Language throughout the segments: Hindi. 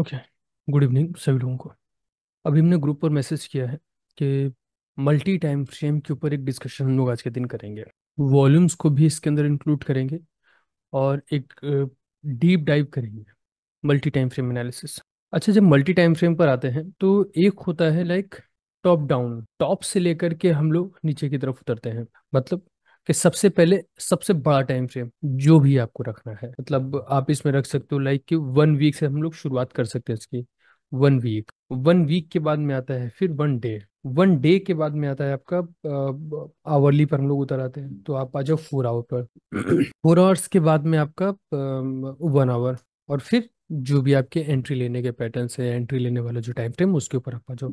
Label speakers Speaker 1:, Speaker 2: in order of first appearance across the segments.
Speaker 1: ओके गुड इवनिंग सभी लोगों को अभी हमने ग्रुप पर मैसेज किया है कि मल्टी टाइम फ्रेम के ऊपर एक डिस्कशन हम लोग आज के दिन करेंगे वॉल्यूम्स को भी इसके अंदर इंक्लूड करेंगे और एक डीप डाइव करेंगे मल्टी टाइम फ्रेम एनालिसिस अच्छा जब मल्टी टाइम फ्रेम पर आते हैं तो एक होता है लाइक टॉप डाउन टॉप से लेकर के हम लोग नीचे की तरफ उतरते हैं मतलब कि सबसे पहले सबसे बड़ा टाइम फ्रेम जो भी आपको रखना है मतलब आप इसमें रख सकते हो लाइक कि वन वीक से हम लोग शुरुआत कर सकते हैं इसकी वन वीक वन वीक के बाद में आता है फिर वन डे वन डे के बाद में आता है आपका आवरली पर हम लोग उतर आते हैं तो आप आ जाओ फोर आवर पर फोर आवर्स के बाद में आपका वन आवर और फिर जो भी आपके एंट्री लेने के पैटर्न है एंट्री लेने वाला जो टाइम फ्रेम उसके ऊपर आप आ जाओ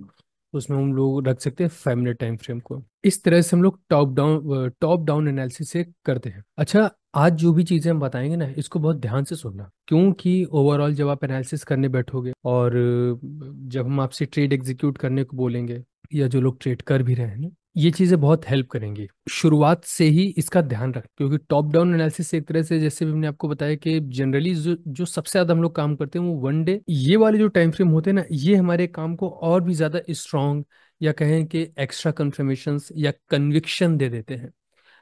Speaker 1: उसमें हम लोग रख सकते हैं फाइव मिनट टाइम फ्रेम को इस तरह से हम लोग top down top down analysis से करते हैं अच्छा आज जो भी चीजें हम बताएंगे ना इसको बहुत ध्यान से सुनना क्योंकि ओवरऑल जब आप एनालिसिस करने बैठोगे और जब हम आपसे ट्रेड एग्जीक्यूट करने को बोलेंगे या जो लोग ट्रेड कर भी रहे हैं ये चीज़ें बहुत हेल्प करेंगी शुरुआत से ही इसका ध्यान रख क्योंकि टॉप डाउन एनालिसिस एक तरह से जैसे भी हमने आपको बताया कि जनरली जो जो सबसे ज़्यादा हम लोग काम करते हैं वो वन डे ये वाले जो टाइम फ्रेम होते हैं ना ये हमारे काम को और भी ज़्यादा स्ट्रांग या कहें कि एक्स्ट्रा कन्फर्मेशन या कन्विक्शन दे देते हैं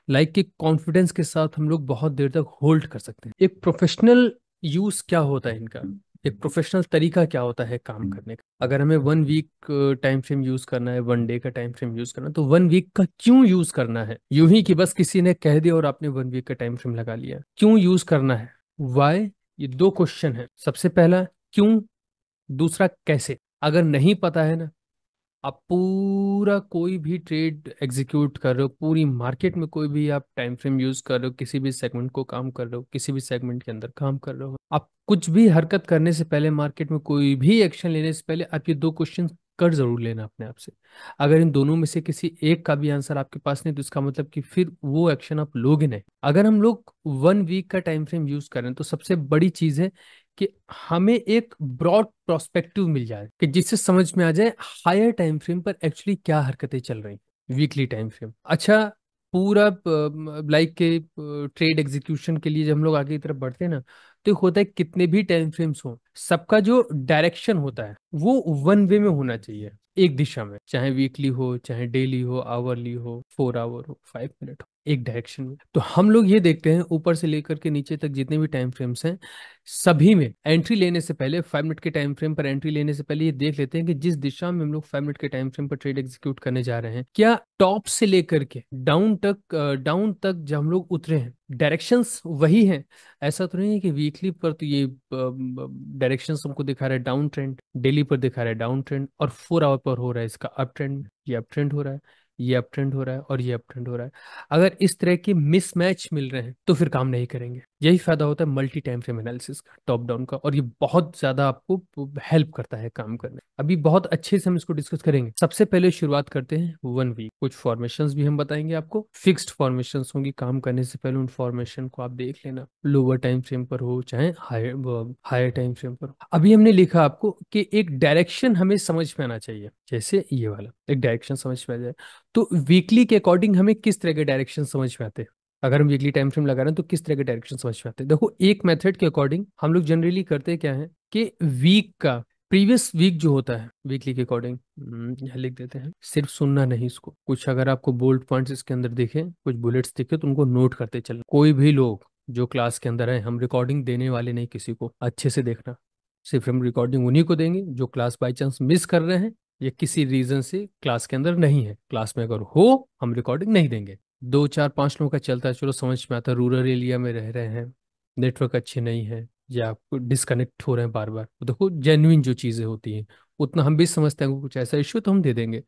Speaker 1: लाइक like कि कॉन्फिडेंस के साथ हम लोग बहुत देर तक होल्ड कर सकते हैं एक प्रोफेशनल यूज क्या होता है इनका एक प्रोफेशनल तरीका क्या होता है काम करने का अगर हमें one week time frame use करना है वन डे का टाइम फ्रेम यूज करना है तो वन वीक का क्यों यूज करना है यू ही कि बस किसी ने कह दिया और आपने वन वीक का टाइम फ्रेम लगा लिया क्यों यूज करना है वाई ये दो क्वेश्चन है सबसे पहला क्यों दूसरा कैसे अगर नहीं पता है ना आप पूरा कोई भी ट्रेड एग्जीक्यूट कर रहे हो पूरी मार्केट में कोई भी आप टाइम फ्रेम यूज कर रहे हो किसी भी सेगमेंट को काम कर रहे हो किसी भी सेगमेंट के अंदर काम कर रहे हो आप कुछ भी हरकत करने से पहले मार्केट में कोई भी एक्शन लेने से पहले आप ये दो क्वेश्चन कर जरूर लेना अपने आप से अगर इन दोनों में से किसी एक का भी आंसर आपके पास नहीं तो इसका मतलब कि फिर वो एक्शन आप लोगे नहीं अगर हम लोग वन वीक का टाइम फ्रेम यूज करें तो सबसे बड़ी चीज है कि हमें एक ब्रॉड प्रोस्पेक्टिव मिल जाए कि जिससे समझ में आ जाए हायर टाइम फ्रेम पर एक्चुअली क्या हरकतें चल रही वीकली टाइम फ्रेम अच्छा पूरा लाइक के ट्रेड एग्जीक्यूशन के लिए जब हम लोग आगे की तरफ बढ़ते हैं ना प्लास्टिक तो होता है कितने भी टाइम फ्रेम्स हो सबका जो डायरेक्शन होता है वो वन वे में होना चाहिए एक दिशा में चाहे वीकली हो चाहे डेली हो आवरली हो फोर आवर हो फाइव मिनट हो एक डायरेक्शन में तो हम लोग ये देखते हैं ऊपर से लेकर के नीचे तक जितने भी टाइम फ्रेम्स हैं सभी में एंट्री लेने से पहले फाइव मिनट के टाइम फ्रेम पर एंट्री लेने से पहले ये देख लेते हैं कि जिस दिशा में हम लोग फाइव मिनट के टाइम फ्रेम पर ट्रेड एग्जीक्यूट करने जा रहे हैं क्या टॉप से लेकर के डाउन तक डाउन तक जब हम लोग उतरे हैं डायरेक्शंस वही हैं ऐसा तो नहीं है कि वीकली पर तो ये डायरेक्शंस हमको दिखा रहा है डाउन ट्रेंड डेली पर दिखा रहा है डाउन ट्रेंड और फोर आवर पर हो रहा है इसका अप ट्रेंड ये अप ट्रेंड हो रहा है ये अप ट्रेंड हो रहा है और ये अप ट्रेंड हो रहा है अगर इस तरह के मिसमैच मिल रहे हैं तो फिर काम नहीं करेंगे यही फ़ायदा होता है मल्टी टाइम फ्रेम एनालिसिस का टॉप डाउन का और ये बहुत ज़्यादा आपको हेल्प करता है काम करने अभी बहुत अच्छे से हम इसको डिस्कस करेंगे सबसे पहले शुरुआत करते हैं वन वीक कुछ फॉर्मेशन भी हम बताएंगे आपको फिक्स्ड फॉर्मेशन होंगी काम करने से पहले उन फॉर्मेशन को आप देख लेना लोअर टाइम फ्रेम पर हो चाहे हायर टाइम फ्रेम पर अभी हमने लिखा आपको कि एक डायरेक्शन हमें समझ में आना चाहिए जैसे ये वाला एक डायरेक्शन समझ में आ जाए तो वीकली के अकॉर्डिंग हमें किस तरह के डायरेक्शन समझ में आते हैं अगर हम वीकली टाइम फ्रेम लगा रहे हैं तो किस तरह के डायरेक्शन समझ पाते हैं देखो एक मेथड के अकॉर्डिंग हम लोग जनरली करते क्या है कि वीक का प्रीवियस वीक जो होता है वीकली के अकॉर्डिंग हम्म, यहाँ लिख देते हैं सिर्फ सुनना नहीं इसको कुछ अगर आपको बोल्ड पॉइंट्स इसके अंदर दिखे कुछ बुलेट्स दिखे तो उनको नोट करते चलना कोई भी लोग जो क्लास के अंदर है हम रिकॉर्डिंग देने वाले नहीं किसी को अच्छे से देखना सिर्फ हम रिकॉर्डिंग उन्हीं को देंगे जो क्लास बाई चांस मिस कर रहे हैं या किसी रीजन से क्लास के अंदर नहीं है क्लास में अगर हो हम रिकॉर्डिंग नहीं देंगे दो चार पांच लोगों का चलता है चलो समझ में आता है रूरल एरिया में रह रहे हैं नेटवर्क अच्छे नहीं है या आपको डिसकनेक्ट हो रहे हैं बार बार तो देखो जेन्यून जो चीज़ें होती हैं उतना हम भी समझते हैं कुछ ऐसा इश्यू तो हम दे देंगे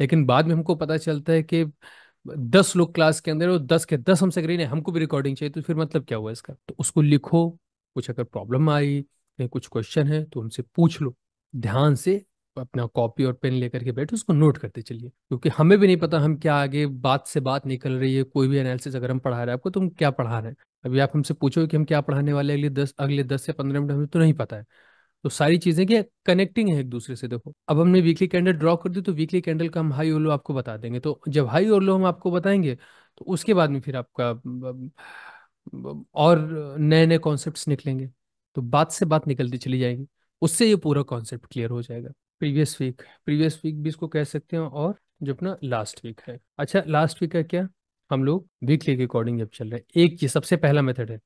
Speaker 1: लेकिन बाद में हमको पता चलता है कि दस लोग क्लास के अंदर और दस के दस हमसे करीब नहीं हमको भी रिकॉर्डिंग चाहिए तो फिर मतलब क्या हुआ इसका तो उसको लिखो कुछ अगर प्रॉब्लम आई कुछ क्वेश्चन है तो उनसे पूछ लो ध्यान से अपना कॉपी और पेन लेकर के बैठे उसको नोट करते चलिए क्योंकि हमें भी नहीं पता हम क्या आगे बात से बात निकल रही है कोई भी एनालिसिस अगर हम पढ़ा रहे हैं आपको तो हम क्या पढ़ा रहे हैं अभी आप हमसे पूछो कि हम क्या पढ़ाने वाले अगले दस अगले दस से पंद्रह मिनट हमें तो नहीं पता है तो सारी चीजें क्या कनेक्टिंग है एक दूसरे से देखो अब हमने वीकली कैंडल ड्रॉ कर दी तो वीकली कैंडल का हम हाई और लो आपको बता देंगे तो जब हाई और लो हम आपको बताएंगे तो उसके बाद में फिर आपका और नए नए कॉन्सेप्ट निकलेंगे तो बात से बात निकलती चली जाएगी उससे ये पूरा कॉन्सेप्ट क्लियर हो जाएगा प्रीवियस वीक प्रीवियस वीक भी इसको कह सकते हैं और जो अपना लास्ट वीक है अच्छा लास्ट वीक है क्या हम लोग वीकली के अकॉर्डिंग जब चल रहे हैं एक ये सबसे पहला मेथड है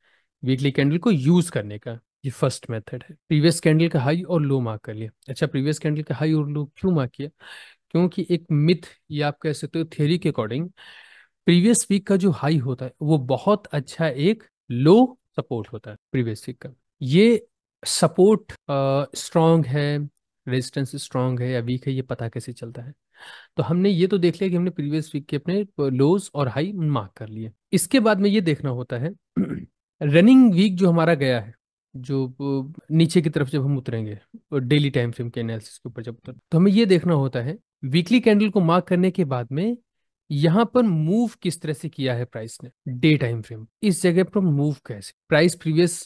Speaker 1: वीकली कैंडल को यूज करने का ये फर्स्ट मेथड है प्रीवियस कैंडल का हाई और लो मार्क कर लिया अच्छा प्रीवियस कैंडल का हाई और लो क्यों मार्क किया क्योंकि एक मिथ या आप कह सकते हो थ्योरी के अकॉर्डिंग प्रीवियस वीक का जो हाई होता है वो बहुत अच्छा एक लो सपोर्ट होता है प्रीवियस वीक का ये सपोर्ट स्ट्रांग है रेजिस्टेंस स्ट्रांग है या वीक है ये पता कैसे चलता है तो हमने ये तो देख लिया कि हमने प्रीवियस वीक के अपने लोज और हाई मार्क कर लिए इसके बाद में ये देखना होता है रनिंग वीक जो हमारा गया है जो नीचे की तरफ जब हम उतरेंगे डेली टाइम फ्रेम के एनालिसिस के ऊपर जब उतर तो हमें ये देखना होता है वीकली कैंडल को मार्क करने के बाद में यहाँ पर मूव किस तरह से किया है प्राइस ने डे टाइम फ्रेम इस जगह पर मूव कैसे प्राइस प्रीवियस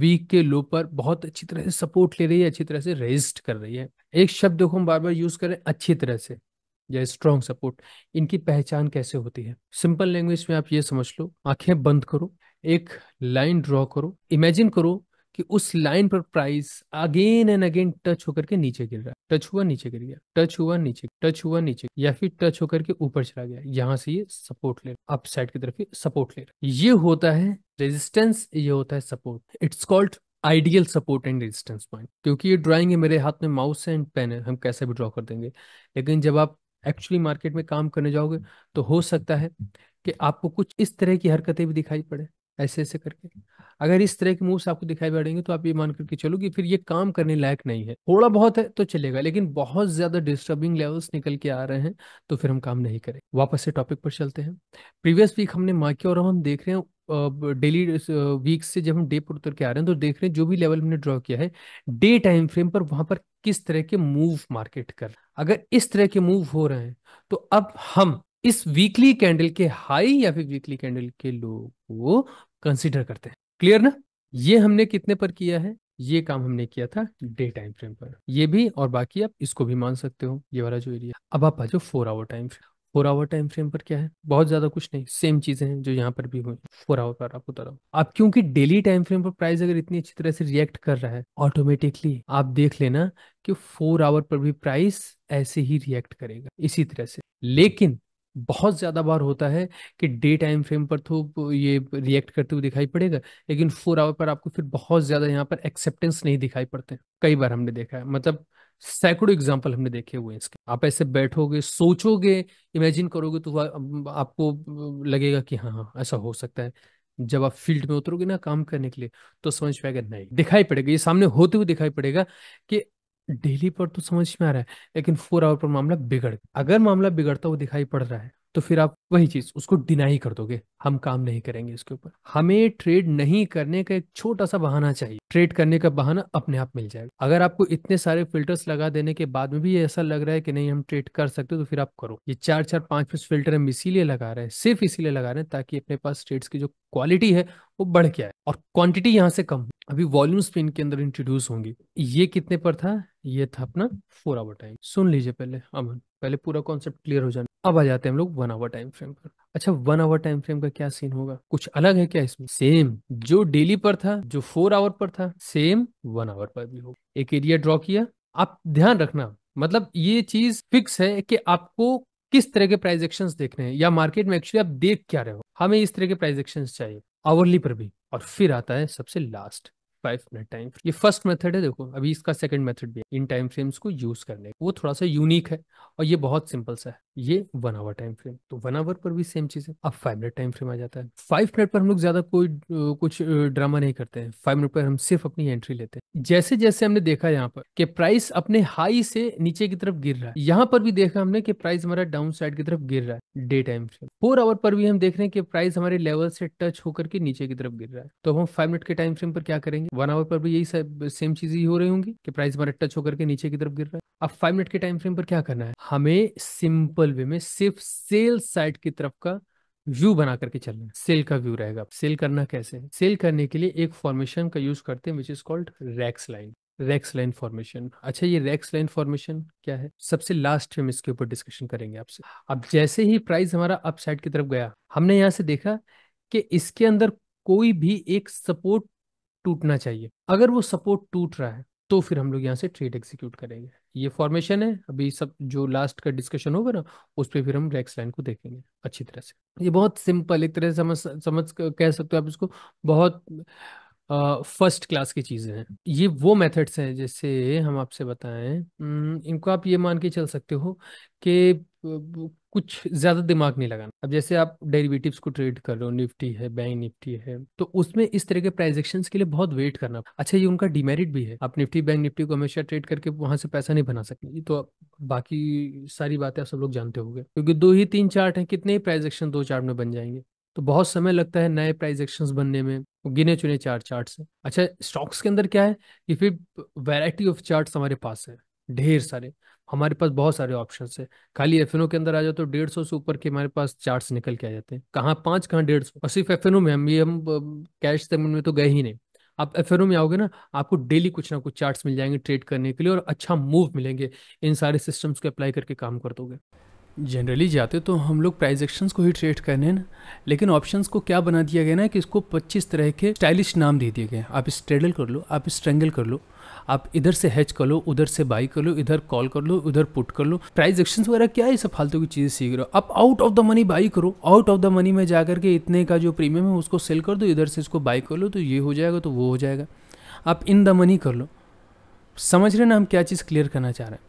Speaker 1: वीक के लो पर बहुत अच्छी तरह से सपोर्ट ले रही है अच्छी तरह से रेजिस्ट कर रही है एक शब्द को हम बार बार यूज करें अच्छी तरह से या स्ट्रॉन्ग सपोर्ट इनकी पहचान कैसे होती है सिंपल लैंग्वेज में आप ये समझ लो आंखें बंद करो एक लाइन ड्रॉ करो इमेजिन करो कि उस लाइन पर price again and again touch होकर के नीचे गिर रहा है टच हुआ नीचे गिर गया टच हुआ नीचे टच हुआ नीचे या फिर टच होकर के ऊपर चला गया यहाँ से ये सपोर्ट ले अप साइड की तरफ सपोर्ट ले रहा है ये होता है रेजिस्टेंस ये होता है support it's called ideal support and resistance point क्योंकि ये ड्राइंग है मेरे हाथ में माउस है एंड पेन है हम कैसे भी ड्रॉ कर देंगे लेकिन जब आप एक्चुअली मार्केट में काम करने जाओगे तो हो सकता है कि आपको कुछ इस तरह की हरकतें भी दिखाई पड़े ऐसे ऐसे करके अगर इस तरह के मूव्स आपको दिखाई पड़ेंगे तो आप ये मान करके चलो कि फिर ये काम करने लायक नहीं है थोड़ा बहुत है तो चलेगा लेकिन बहुत ज्यादा डिस्टर्बिंग लेवल्स निकल के आ रहे हैं तो फिर हम काम नहीं करें वापस से टॉपिक पर चलते हैं प्रीवियस वीक हमने माकी और हम देख रहे हैं डेली वीक से जब हम डे पर उतर के आ रहे हैं तो देख रहे हैं जो भी लेवल हमने ड्रॉ किया है डे टाइम फ्रेम पर वहां पर किस तरह के मूव मार्केट कर अगर इस तरह के मूव हो रहे हैं तो अब हम इस वीकली कैंडल के हाई या फिर वीकली कैंडल के लो को कंसिडर करते हैं क्लियर ना ये हमने कितने पर किया है ये काम हमने किया था डे टाइम फ्रेम पर ये भी और बाकी आप इसको भी मान सकते हो ये वाला जो एरिया अब आप आ जाओ four hour time frame four hour time frame पर क्या है बहुत ज्यादा कुछ नहीं सेम चीजें हैं जो यहाँ पर भी हुई फोर आवर पर आप उतर आप क्योंकि डेली टाइम फ्रेम पर प्राइस अगर इतनी अच्छी तरह से रिएक्ट कर रहा है ऑटोमेटिकली आप देख लेना कि फोर आवर पर भी प्राइस ऐसे ही रिएक्ट करेगा इसी तरह से लेकिन बहुत ज्यादा बार होता है कि डे टाइम फ्रेम पर तो ये रिएक्ट करते हुए दिखाई पड़ेगा लेकिन फोर आवर पर आपको फिर बहुत ज्यादा यहाँ पर एक्सेप्टेंस नहीं दिखाई पड़ते कई बार हमने देखा है मतलब सैकड़ों एग्जाम्पल हमने देखे हुए हैं इसके आप ऐसे बैठोगे सोचोगे इमेजिन करोगे तो आपको लगेगा कि हाँ हाँ ऐसा हो सकता है जब आप फील्ड में उतरोगे ना काम करने के लिए तो समझ पाएगा नहीं दिखाई पड़ेगा ये सामने होते हुए दिखाई पड़ेगा कि डेली पर तो समझ में आ रहा है लेकिन फोर आवर पर मामला बिगड़ अगर मामला बिगड़ता हुआ दिखाई पड़ रहा है तो फिर आप वही चीज उसको डिनाई कर दोगे हम काम नहीं करेंगे इसके ऊपर हमें ट्रेड नहीं करने का एक छोटा सा बहाना चाहिए ट्रेड करने का बहाना अपने आप मिल जाएगा अगर आपको इतने सारे फिल्टर्स लगा देने के बाद में भी ऐसा लग रहा है कि नहीं हम ट्रेड कर सकते तो फिर आप करो ये चार चार पांच पांच फिल्टर हम इसीलिए लगा रहे हैं सिर्फ इसीलिए लगा रहे हैं ताकि अपने पास ट्रेड्स की जो क्वालिटी है वो बढ़ के आए और क्वांटिटी यहाँ से कम अभी वॉल्यूम्स स्पिन के अंदर इंट्रोड्यूस होंगी ये कितने पर था ये था अपना फोर आवर टाइम सुन लीजिए पहले अमन पहले पूरा कॉन्सेप्ट क्लियर हो जाना अब आ जाते हैं हम लोग वन आवर टाइम फ्रेम पर अच्छा वन आवर टाइम फ्रेम का क्या सीन होगा कुछ अलग है क्या इसमें सेम जो डेली पर था जो फोर आवर पर था सेम वन आवर पर भी होगा एक एरिया ड्रॉ किया आप ध्यान रखना मतलब ये चीज फिक्स है कि आपको किस तरह के प्राइस एक्शन देखने हैं या मार्केट में एक्चुअली आप देख क्या रहे हो हमें इस तरह के प्राइस एक्शन चाहिए आवरली पर भी और फिर आता है सबसे लास्ट फाइव मिनट टाइम ये फर्स्ट मेथड है देखो अभी इसका सेकंड मेथड भी है इन टाइम फ्रेम्स को यूज करने वो थोड़ा सा यूनिक है और ये बहुत सिंपल सा है ये वन आवर टाइम फ्रेम तो वन आवर पर भी सेम चीज है अब फाइव मिनट टाइम फ्रेम आ जाता है फाइव मिनट पर हम लोग ज्यादा कोई कुछ ड्रामा नहीं करते हैं फाइव मिनट पर हम सिर्फ अपनी एंट्री लेते हैं जैसे जैसे हमने देखा यहाँ पर कि प्राइस अपने हाई से नीचे की तरफ गिर रहा है यहाँ पर भी देखा हमने कि प्राइस हमारा डाउन साइड की तरफ गिर रहा है day time frame four hour पर भी हम देख रहे हैं कि प्राइस हमारे लेवल से टच होकर के नीचे की तरफ गिर रहा है तो हम फाइव मिनट के टाइम फ्रेम पर क्या करेंगे होंगे वन आवर पर भी यही सेम चीज ही हो रही होंगी कि प्राइस हमारे टच होकर के नीचे की तरफ गिर रहा है अब फाइव मिनट के टाइम फ्रेम पर क्या करना है हमें सिंपल वे में सिर्फ सेल साइड की तरफ का व्यू बना करके चलना सेल का व्यू रहेगा सेल करना कैसे सेल करने के लिए एक फॉर्मेशन का यूज करते हैं which is called rex line rex line formation अच्छा ये रेक्स लाइन फॉर्मेशन क्या है सबसे लास्ट में हम इसके ऊपर डिस्कशन करेंगे आपसे अब जैसे ही प्राइस हमारा अपसाइड की तरफ गया हमने यहाँ से देखा कि इसके अंदर कोई भी एक सपोर्ट टूटना चाहिए अगर वो सपोर्ट टूट रहा है तो फिर हम लोग यहाँ से ट्रेड एग्जीक्यूट करेंगे ये फॉर्मेशन है अभी सब जो लास्ट का डिस्कशन होगा ना उस पर फिर हम रेक्स लाइन को देखेंगे अच्छी तरह से ये बहुत सिंपल एक तरह से समझ समझ कह सकते हो आप इसको बहुत फर्स्ट क्लास की चीज़ें हैं ये वो मेथड्स हैं जैसे हम आपसे बताएं इनको आप ये मान के चल सकते हो कि कुछ ज़्यादा दिमाग नहीं लगाना अब जैसे आप डेरिवेटिव्स को ट्रेड कर रहे हो निफ्टी है बैंक निफ्टी है तो उसमें इस तरह के ट्रांजेक्शन के लिए बहुत वेट करना अच्छा ये उनका डिमेरिट भी है आप निफ्टी बैंक निफ्टी को हमेशा ट्रेड करके वहां से पैसा नहीं बना सकते तो बाकी सारी बातें आप सब लोग जानते होंगे क्योंकि दो ही तीन चार्ट हैं कितने ही ट्रांजेक्शन दो चार्ट में बन जाएंगे तो बहुत समय लगता है नए प्राइस एक्शन बनने में गिने चुने चार चार्ट से अच्छा स्टॉक्स के अंदर क्या है कि फिर वैरायटी ऑफ चार्ट्स हमारे पास है ढेर सारे हमारे पास बहुत सारे ऑप्शन है खाली एफ के अंदर आ जाओ तो डेढ़ सौ से ऊपर के हमारे पास चार्ट निकल के आ जाते हैं कहाँ पाँच कहाँ डेढ़ सौ और सिर्फ एफ में हम ये हम कैश सेगमेंट में तो गए ही नहीं आप एफ में आओगे ना आपको डेली कुछ ना कुछ चार्ट्स मिल जाएंगे ट्रेड करने के लिए और अच्छा मूव मिलेंगे इन सारे सिस्टम्स को अप्लाई करके काम कर दोगे जनरली जाते तो हम लोग प्राइज एक्शन को ही ट्रेड करने ना लेकिन ऑप्शंस को क्या बना दिया गया ना कि इसको 25 तरह के स्टाइलिश नाम दे दिए गए आप स्ट्रेडल कर लो आप स्ट्रेंगल कर लो आप इधर से हैच कर लो उधर से बाई कर लो इधर कॉल कर लो उधर पुट कर लो प्राइज एक्शन वगैरह क्या है सब फालतू की चीज़ें सीख रहे हो आप out of the money buy करो आउट ऑफ द मनी में जा करके इतने का जो प्रीमियम है उसको सेल कर दो इधर से इसको बाई कर लो तो ये हो जाएगा तो वो हो जाएगा आप इन द मनी कर लो समझ रहे ना हम क्या चीज़ क्लियर करना चाह रहे हैं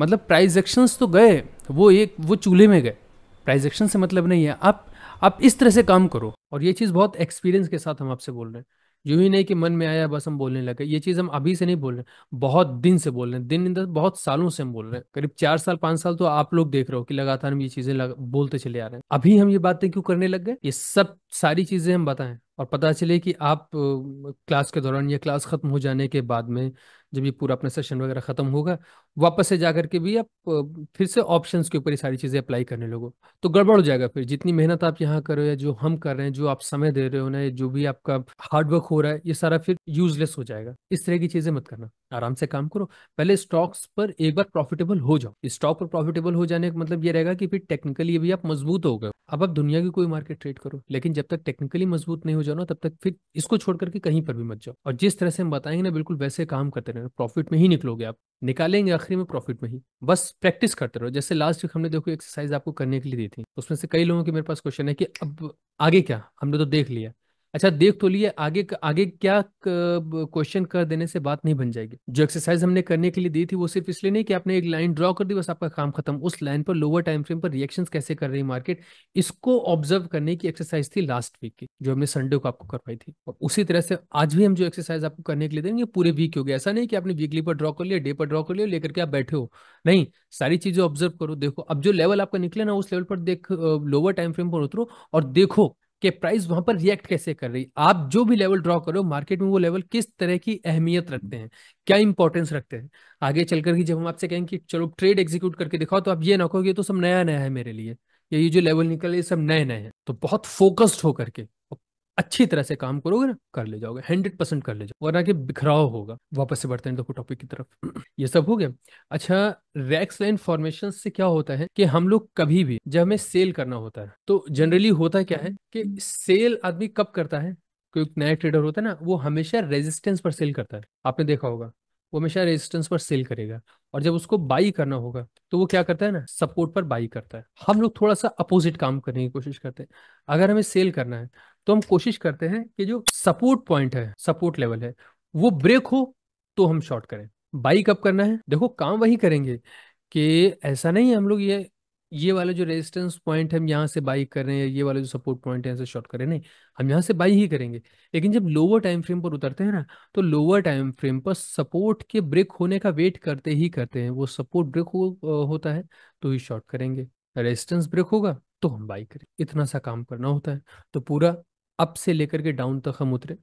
Speaker 1: मतलब प्राइजेक्शन्स एक्शंस तो गए वो एक वो चूल्हे में गए प्राइजेक्शन से मतलब नहीं है आप आप इस तरह से काम करो और ये चीज़ बहुत एक्सपीरियंस के साथ हम आपसे बोल रहे हैं यूं ही नहीं कि मन में आया बस हम बोलने लगे ये चीज़ हम अभी से नहीं बोल रहे बहुत दिन से बोल रहे हैं दिन दिन तो बहुत सालों से हम बोल रहे हैं करीब चार साल पांच साल तो आप लोग देख रहे हो कि लगातार हम ये चीज़ें लग, बोलते चले आ रहे हैं अभी हम ये बातें क्यों करने लग गए ये सब सारी चीज़ें हम बताएं और पता चले कि आप क्लास के दौरान या क्लास खत्म हो जाने के बाद में जब ये पूरा अपना सेशन वगैरह खत्म होगा वापस से जाकर के भी आप फिर से ऑप्शन के ऊपर ही सारी चीज़ें अप्लाई करने लोगों तो गड़बड़ हो जाएगा फिर जितनी मेहनत आप यहाँ कर रहे हो या जो हम कर रहे हैं जो आप समय दे रहे हो ना जो भी आपका हार्डवर्क हो रहा है ये सारा फिर यूजलेस हो जाएगा इस तरह की चीज़ें मत करना आराम से काम करो पहले स्टॉक्स पर एक बार प्रॉफिटेबल हो जाओ स्टॉक पर प्रॉफिटेबल हो जाने का मतलब ये रहेगा कि फिर टेक्निकली भी आप मजबूत हो गए अब आप दुनिया की कोई मार्केट ट्रेड करो लेकिन जब तक टेक्निकली मजबूत नहीं हो जाओ ना तब तक फिर इसको छोड़ करके कहीं पर भी मत जाओ और जिस तरह से हम बताएंगे ना बिल्कुल वैसे काम करते रहे प्रॉफिट में ही निकलोगे आप निकालेंगे आखिरी में प्रॉफिट में ही बस प्रैक्टिस करते रहो जैसे लास्ट वीक हमने देखो एक्सरसाइज आपको करने के लिए दी थी उसमें से कई लोगों के मेरे पास क्वेश्चन है कि अब आगे क्या हमने तो देख लिया अच्छा देख तो लिए आगे आगे क्या क्वेश्चन कर देने से बात नहीं बन जाएगी जो एक्सरसाइज हमने करने के लिए दी थी वो सिर्फ इसलिए नहीं कि आपने एक लाइन ड्रॉ कर दी बस आपका काम खत्म उस लाइन पर लोअर टाइम फ्रेम पर रिएक्शन कैसे कर रही मार्केट इसको ऑब्जर्व करने की एक्सरसाइज थी लास्ट वीक की जो हमने संडे को आपको करवाई थी और उसी तरह से आज भी हम जो एक्सरसाइज आपको करने के लिए देंगे पूरे वीक हो गया ऐसा नहीं कि आपने वीकली पर ड्रॉ कर लिया डे पर ड्रॉ कर लिया लेकर के आप बैठे हो नहीं सारी चीजें ऑब्जर्व करो देखो अब जो लेवल आपका निकले ना उस लेवल पर देख लोअर टाइम फ्रेम पर उतरो और देखो कि प्राइस वहां पर रिएक्ट कैसे कर रही आप जो भी लेवल ड्रॉ करो मार्केट में वो लेवल किस तरह की अहमियत रखते हैं क्या इंपॉर्टेंस रखते हैं आगे चल कर जब हम आपसे कहेंगे कि चलो ट्रेड एग्जीक्यूट करके दिखाओ तो आप ये ना कहोगे तो सब नया नया है मेरे लिए ये जो लेवल निकल ये सब नए नए हैं तो बहुत फोकस्ड होकर के अच्छी तरह से काम करोगे ना कर ले जाओगे हंड्रेड परसेंट कर ले जाओ वरना कि बिखराव होगा वापस से बढ़ते हैं देखो टॉपिक की तरफ ये सब हो गया अच्छा रैक्स लाइन फॉर्मेशन से क्या होता है कि हम लोग कभी भी जब हमें सेल करना होता है तो जनरली होता क्या है कि सेल हम्म। आदमी कब करता है क्योंकि नया ट्रेडर होता है ना वो हमेशा रेजिस्टेंस पर सेल करता है आपने देखा होगा वो हमेशा रेजिस्टेंस पर सेल करेगा और जब उसको बाई करना होगा तो वो क्या करता है ना सपोर्ट पर बाई करता है हम लोग थोड़ा सा अपोजिट काम करने की कोशिश करते हैं अगर हमें सेल करना है तो हम कोशिश करते हैं कि जो सपोर्ट पॉइंट है सपोर्ट लेवल है वो ब्रेक हो तो हम शॉर्ट करें बाई कब करना है देखो काम वही करेंगे कि ऐसा नहीं है हम लोग ये ये वाला जो रेजिस्टेंस पॉइंट हम यहाँ से बाई कर रहे हैं ये वाला जो सपोर्ट पॉइंट है यहाँ से शॉर्ट करें नहीं हम यहाँ से बाई ही करेंगे लेकिन जब लोअर टाइम फ्रेम पर उतरते हैं ना तो लोअर टाइम फ्रेम पर सपोर्ट के ब्रेक होने का वेट करते ही करते हैं वो सपोर्ट ब्रेक हो, होता है तो ही शॉर्ट करेंगे रेजिस्टेंस ब्रेक होगा तो हम बाई करें इतना सा काम करना होता है तो पूरा अप से लेकर के डाउन तक हम उतरे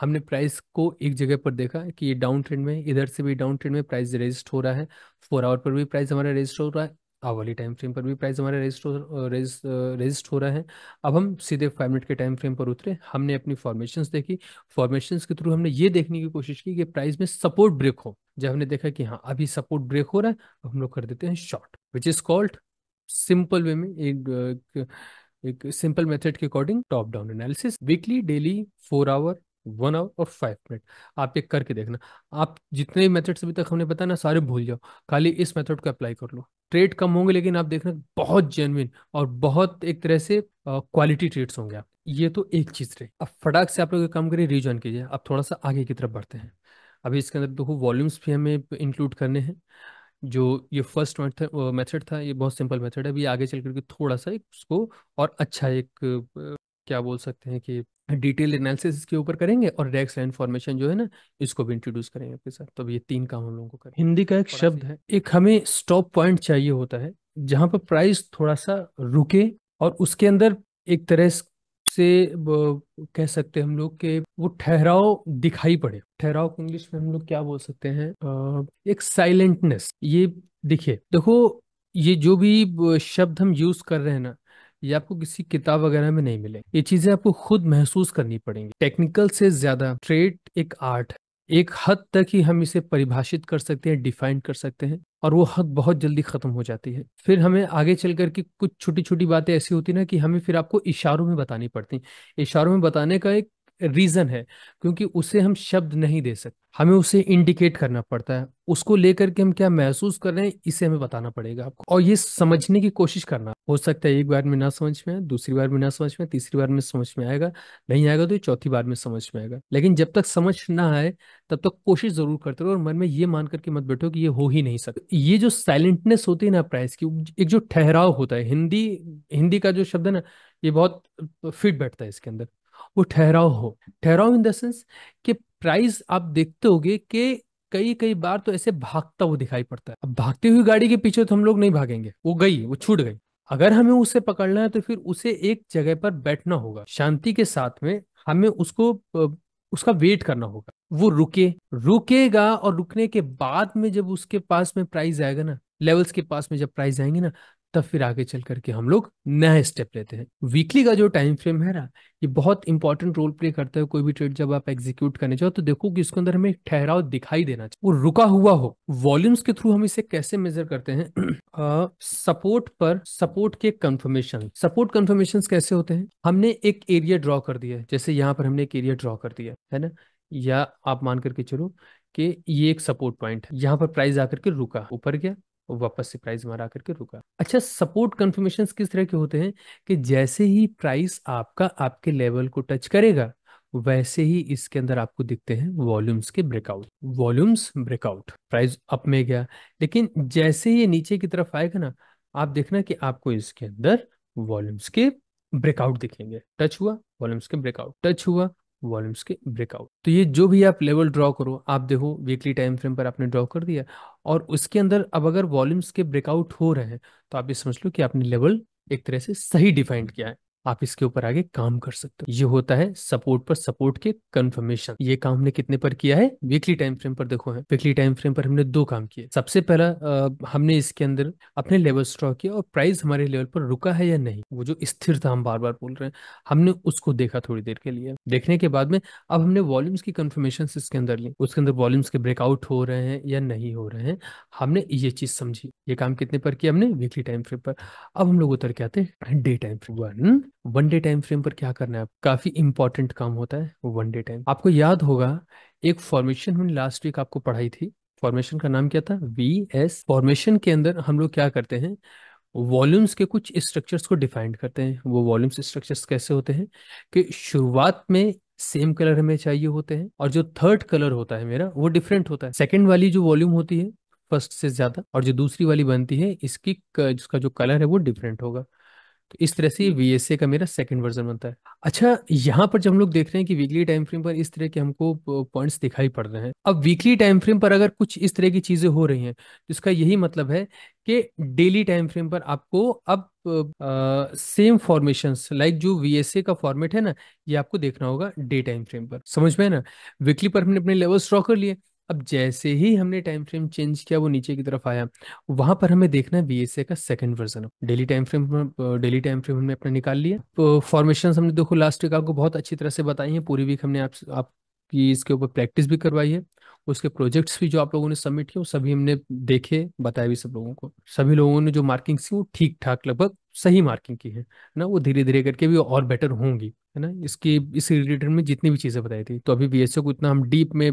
Speaker 1: हमने प्राइस को एक जगह पर देखा कि ये डाउन ट्रेंड में इधर से भी डाउन ट्रेंड में प्राइस रजिस्ट हो रहा है फोर आवर पर भी प्राइस हमारा रजिस्ट हो रहा है आवली टाइम फ्रेम पर भी प्राइस हमारा रजिस्ट हो रजिस्ट हो रहा है अब हम सीधे फाइव मिनट के टाइम फ्रेम पर उतरे हमने अपनी फॉर्मेशंस देखी फॉर्मेशंस के थ्रू हमने ये देखने की कोशिश की कि प्राइस में सपोर्ट ब्रेक हो जब हमने देखा कि हाँ अभी सपोर्ट ब्रेक हो रहा है हम लोग कर देते हैं short which is called simple way में एक, एक, एक एक सिंपल मेथड के according top down analysis weekly daily four hour one hour और फाइव मिनट आप ये करके देखना आप जितने भी मेथड्स अभी तक हमने बताया ना सारे भूल जाओ खाली इस मेथड को अप्लाई कर लो ट्रेड कम होंगे लेकिन आप देखना बहुत जेनविन और बहुत एक तरह से क्वालिटी ट्रेड्स होंगे आप ये तो एक चीज रही अब फटाक से आप लोग काम करिए रिज्वाइन कीजिए आप थोड़ा सा आगे की तरफ बढ़ते हैं अभी इसके अंदर देखो वॉल्यूम्स भी हमें इंक्लूड करने हैं जो ये फर्स्ट मेथड था ये बहुत सिंपल मेथड है अभी आगे चल करके थोड़ा सा उसको और अच्छा एक क्या बोल सकते हैं कि डिटेल एनालिसिस इसके ऊपर करेंगे और डेक्स लाइन फॉर्मेशन जो है ना इसको भी इंट्रोड्यूस करेंगे आपके साथ तो ये तीन काम हम लोगों को करें हिंदी का एक शब्द है एक हमें स्टॉप पॉइंट चाहिए होता है जहाँ पर प्राइस थोड़ा सा रुके और उसके अंदर एक तरह से कह सकते हैं हम लोग के वो ठहराव दिखाई पड़े ठहराव को इंग्लिश में हम लोग क्या बोल सकते हैं एक साइलेंटनेस ये दिखे देखो ये जो भी शब्द हम यूज कर रहे हैं ना ये आपको किसी किताब वगैरह में नहीं मिले ये चीजें आपको खुद महसूस करनी पड़ेंगी टेक्निकल से ज्यादा ट्रेड एक आर्ट एक हद तक ही हम इसे परिभाषित कर सकते हैं डिफाइन कर सकते हैं और वो हद बहुत जल्दी खत्म हो जाती है फिर हमें आगे चल करके कुछ छोटी छोटी बातें ऐसी होती ना कि हमें फिर आपको इशारों में बतानी पड़ती इशारों में बताने का एक रीजन है क्योंकि उसे हम शब्द नहीं दे सकते हमें उसे इंडिकेट करना पड़ता है उसको लेकर के हम क्या महसूस कर रहे हैं इसे हमें बताना पड़ेगा आपको और ये समझने की कोशिश करना हो सकता है एक बार में ना समझ में दूसरी बार में ना समझ में तीसरी बार में समझ में आएगा नहीं आएगा तो चौथी बार में समझ में आएगा लेकिन जब तक समझ ना आए तब तक कोशिश जरूर करते रहो और मन में ये मान करके मत बैठो कि ये हो ही नहीं सकता ये जो साइलेंटनेस होती है ना प्राइस की एक जो ठहराव होता है हिंदी हिंदी का जो शब्द है ना ये बहुत फिट बैठता है इसके अंदर वो ठहराव हो ठहराव इन द सेंस कि प्राइस आप देखते होगे कि कई कई बार तो ऐसे भागता हुआ दिखाई पड़ता है अब भागती हुई गाड़ी के पीछे तो हम लोग नहीं भागेंगे वो गई वो छूट गई अगर हमें उसे पकड़ना है तो फिर उसे एक जगह पर बैठना होगा शांति के साथ में हमें उसको उसका वेट करना होगा वो रुके रुकेगा और रुकने के बाद में जब उसके पास में प्राइज आएगा ना लेवल्स के पास में जब प्राइज आएंगे ना तब फिर आगे चल करके हम लोग नया स्टेप लेते हैं वीकली का जो टाइम फ्रेम है ना ये बहुत इंपॉर्टेंट रोल प्ले करता है कोई भी ट्रेड जब आप एग्जीक्यूट करने जाओ तो देखो कि इसके अंदर हमें ठहराव दिखाई देना चाहिए वो रुका हुआ हो वॉल्यूम्स के थ्रू हम इसे कैसे मेजर करते हैं सपोर्ट पर सपोर्ट के कंफर्मेशन सपोर्ट कंफर्मेशन कैसे होते हैं हमने एक एरिया ड्रॉ कर दिया है जैसे यहाँ पर हमने एक एरिया ड्रॉ कर दिया है ना या आप मान करके चलो कि ये एक सपोर्ट पॉइंट है यहाँ पर प्राइस आकर के रुका ऊपर गया वापस से प्राइस हमारा करके रुका अच्छा सपोर्ट कंफर्मेशन किस तरह के होते हैं कि जैसे ही प्राइस आपका आपके लेवल को टच करेगा वैसे ही इसके अंदर आपको दिखते हैं वॉल्यूम्स के breakout volumes breakout price up में गया लेकिन जैसे ये नीचे की तरफ आएगा ना आप देखना कि आपको इसके अंदर वॉल्यूम्स के ब्रेकआउट दिखेंगे टच हुआ वॉल्यूम्स के ब्रेकआउट टच हुआ वॉल्यूम्स के ब्रेकआउट तो ये जो भी आप लेवल ड्रॉ करो आप देखो वीकली टाइम फ्रेम पर आपने ड्रॉ कर दिया और उसके अंदर अब अगर वॉल्यूम्स के ब्रेकआउट हो रहे हैं तो आप ये समझ लो कि आपने लेवल एक तरह से सही डिफाइंड किया है आप इसके ऊपर आगे काम कर सकते हो ये होता है सपोर्ट पर सपोर्ट के कंफर्मेशन ये काम हमने कितने पर किया है वीकली टाइम फ्रेम पर देखो है वीकली टाइम फ्रेम पर हमने दो काम किए सबसे पहला आ, हमने इसके अंदर अपने लेवल स्ट्रॉ किया और प्राइस हमारे लेवल पर रुका है या नहीं वो जो स्थिरता हम बार बार बोल रहे हैं हमने उसको देखा थोड़ी देर के लिए देखने के बाद में अब हमने वॉल्यूम्स की कन्फर्मेशन इसके अंदर ली उसके अंदर वॉल्यूम्स के ब्रेकआउट हो रहे हैं या नहीं हो रहे हैं हमने ये चीज समझी ये काम कितने पर किया हमने वीकली टाइम फ्रेम पर अब हम लोग उतर के आते हैं day time frame one one day time frame पर क्या करना है आप काफी इंपॉर्टेंट काम होता है वन डे टाइम आपको याद होगा एक फॉर्मेशन हमने लास्ट वीक आपको पढ़ाई थी फॉर्मेशन का नाम क्या था वी एस फॉर्मेशन के अंदर हम लोग क्या करते हैं वॉल्यूम्स के कुछ स्ट्रक्चर्स को डिफाइन करते हैं वो वॉल्यूम्स स्ट्रक्चर्स कैसे होते हैं कि शुरुआत में सेम कलर हमें चाहिए होते हैं और जो थर्ड कलर होता है मेरा वो डिफरेंट होता है सेकंड वाली जो वॉल्यूम होती है फर्स्ट से ज्यादा और जो दूसरी वाली बनती है इसकी जिसका जो कलर है वो डिफरेंट होगा तो इस तरह से वी एस ए का मेरा सेकंड वर्जन बनता है अच्छा यहाँ पर जब हम लोग देख रहे हैं कि वीकली टाइम फ्रेम पर इस तरह के हमको पॉइंट्स दिखाई पड़ रहे हैं अब वीकली टाइम फ्रेम पर अगर कुछ इस तरह की चीजें हो रही हैं तो इसका यही मतलब है कि डेली टाइम फ्रेम पर आपको अब सेम फॉर्मेशन लाइक जो वी एस ए का फॉर्मेट है ना ये आपको देखना होगा डे टाइम फ्रेम पर समझ में है ना वीकली पर हमने अपने लेवल्स ड्रॉ कर लिए अब जैसे ही हमने टाइम फ्रेम चेंज किया वो नीचे की तरफ आया वहां पर हमें देखना है वीएसए का second version daily time frame daily time frame हमने अपना निकाल लिया फॉर्मेशन तो हमने देखो लास्ट वीक आपको बहुत अच्छी तरह से बताई है पूरी वीक हमने आप, आपकी इसके ऊपर प्रैक्टिस भी करवाई है उसके प्रोजेक्ट्स भी जो आप लोगों ने सबमिट किए वो सभी हमने देखे बताए भी सब लोगों को सभी लोगों ने जो मार्किंग्स की वो ठीक ठाक लगभग सही मार्किंग की है ना वो धीरे धीरे करके भी और बेटर होंगी है ना इसकी इस रिलेटेड में जितनी भी चीज़ें बताई थी तो अभी बी को इतना हम डीप में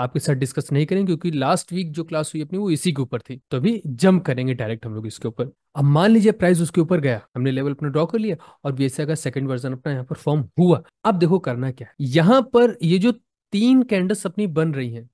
Speaker 1: आपके साथ डिस्कस नहीं करेंगे क्योंकि लास्ट वीक जो क्लास हुई अपनी वो इसी के ऊपर थी तो अभी जंप करेंगे डायरेक्ट हम लोग इसके ऊपर अब मान लीजिए प्राइस उसके ऊपर गया हमने लेवल अपना ड्रॉ कर लिया और बी का सेकंड वर्जन अपना यहाँ पर फॉर्म हुआ अब देखो करना क्या यहाँ पर ये जो तीन कैंडल्स अपनी बन रही हैं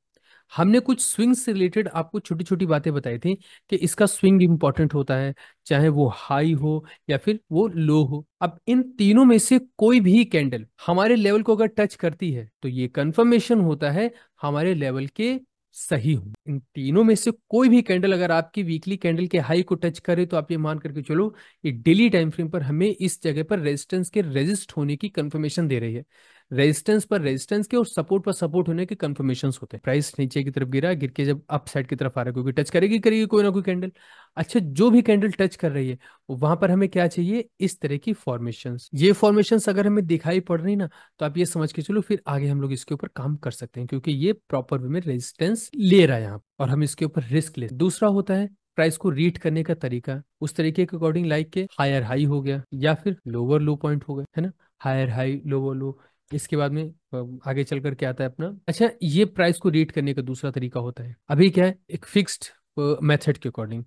Speaker 1: हमने कुछ स्विंग से रिलेटेड आपको छोटी छोटी बातें बताई थी कि इसका स्विंग इंपॉर्टेंट होता है चाहे वो हाई हो या फिर वो लो हो अब इन तीनों में से कोई भी कैंडल हमारे लेवल को अगर टच करती है तो ये कंफर्मेशन होता है हमारे लेवल के सही हो इन तीनों में से कोई भी कैंडल अगर आपकी वीकली कैंडल के हाई को टच करे तो आप ये मान करके चलो ये डेली टाइम फ्रेम पर हमें इस जगह पर रेजिस्टेंस के रेजिस्ट होने की कंफर्मेशन दे रही है रेजिस्टेंस पर रेजिस्टेंस के और सपोर्ट पर सपोर्ट होने के कंफर्मेशन होते हैं प्राइस नीचे की तरफ गिरा गिर के जब अप साइड की तरफ आ रहा है क्योंकि टच करेगी करेगी कोई ना कोई कैंडल अच्छा जो भी कैंडल टच कर रही है वहां पर हमें क्या चाहिए इस तरह की फॉर्मेशन ये फॉर्मेशन अगर हमें दिखाई पड़ रही ना तो आप ये समझ के चलो फिर आगे हम लोग इसके ऊपर काम कर सकते हैं क्योंकि ये प्रॉपर वे में रेजिस्टेंस ले रहा है यहाँ और हम इसके ऊपर रिस्क ले दूसरा होता है प्राइस को रीड करने का तरीका उस तरीके के अकॉर्डिंग लाइक के हायर हाई हो गया या फिर लोअर लो पॉइंट हो गया है ना हायर हाई लोअर लो इसके बाद में आगे चल कर क्या आता है अपना अच्छा ये प्राइस को रेट करने का दूसरा तरीका होता है अभी क्या है एक फिक्स्ड मेथड के अकॉर्डिंग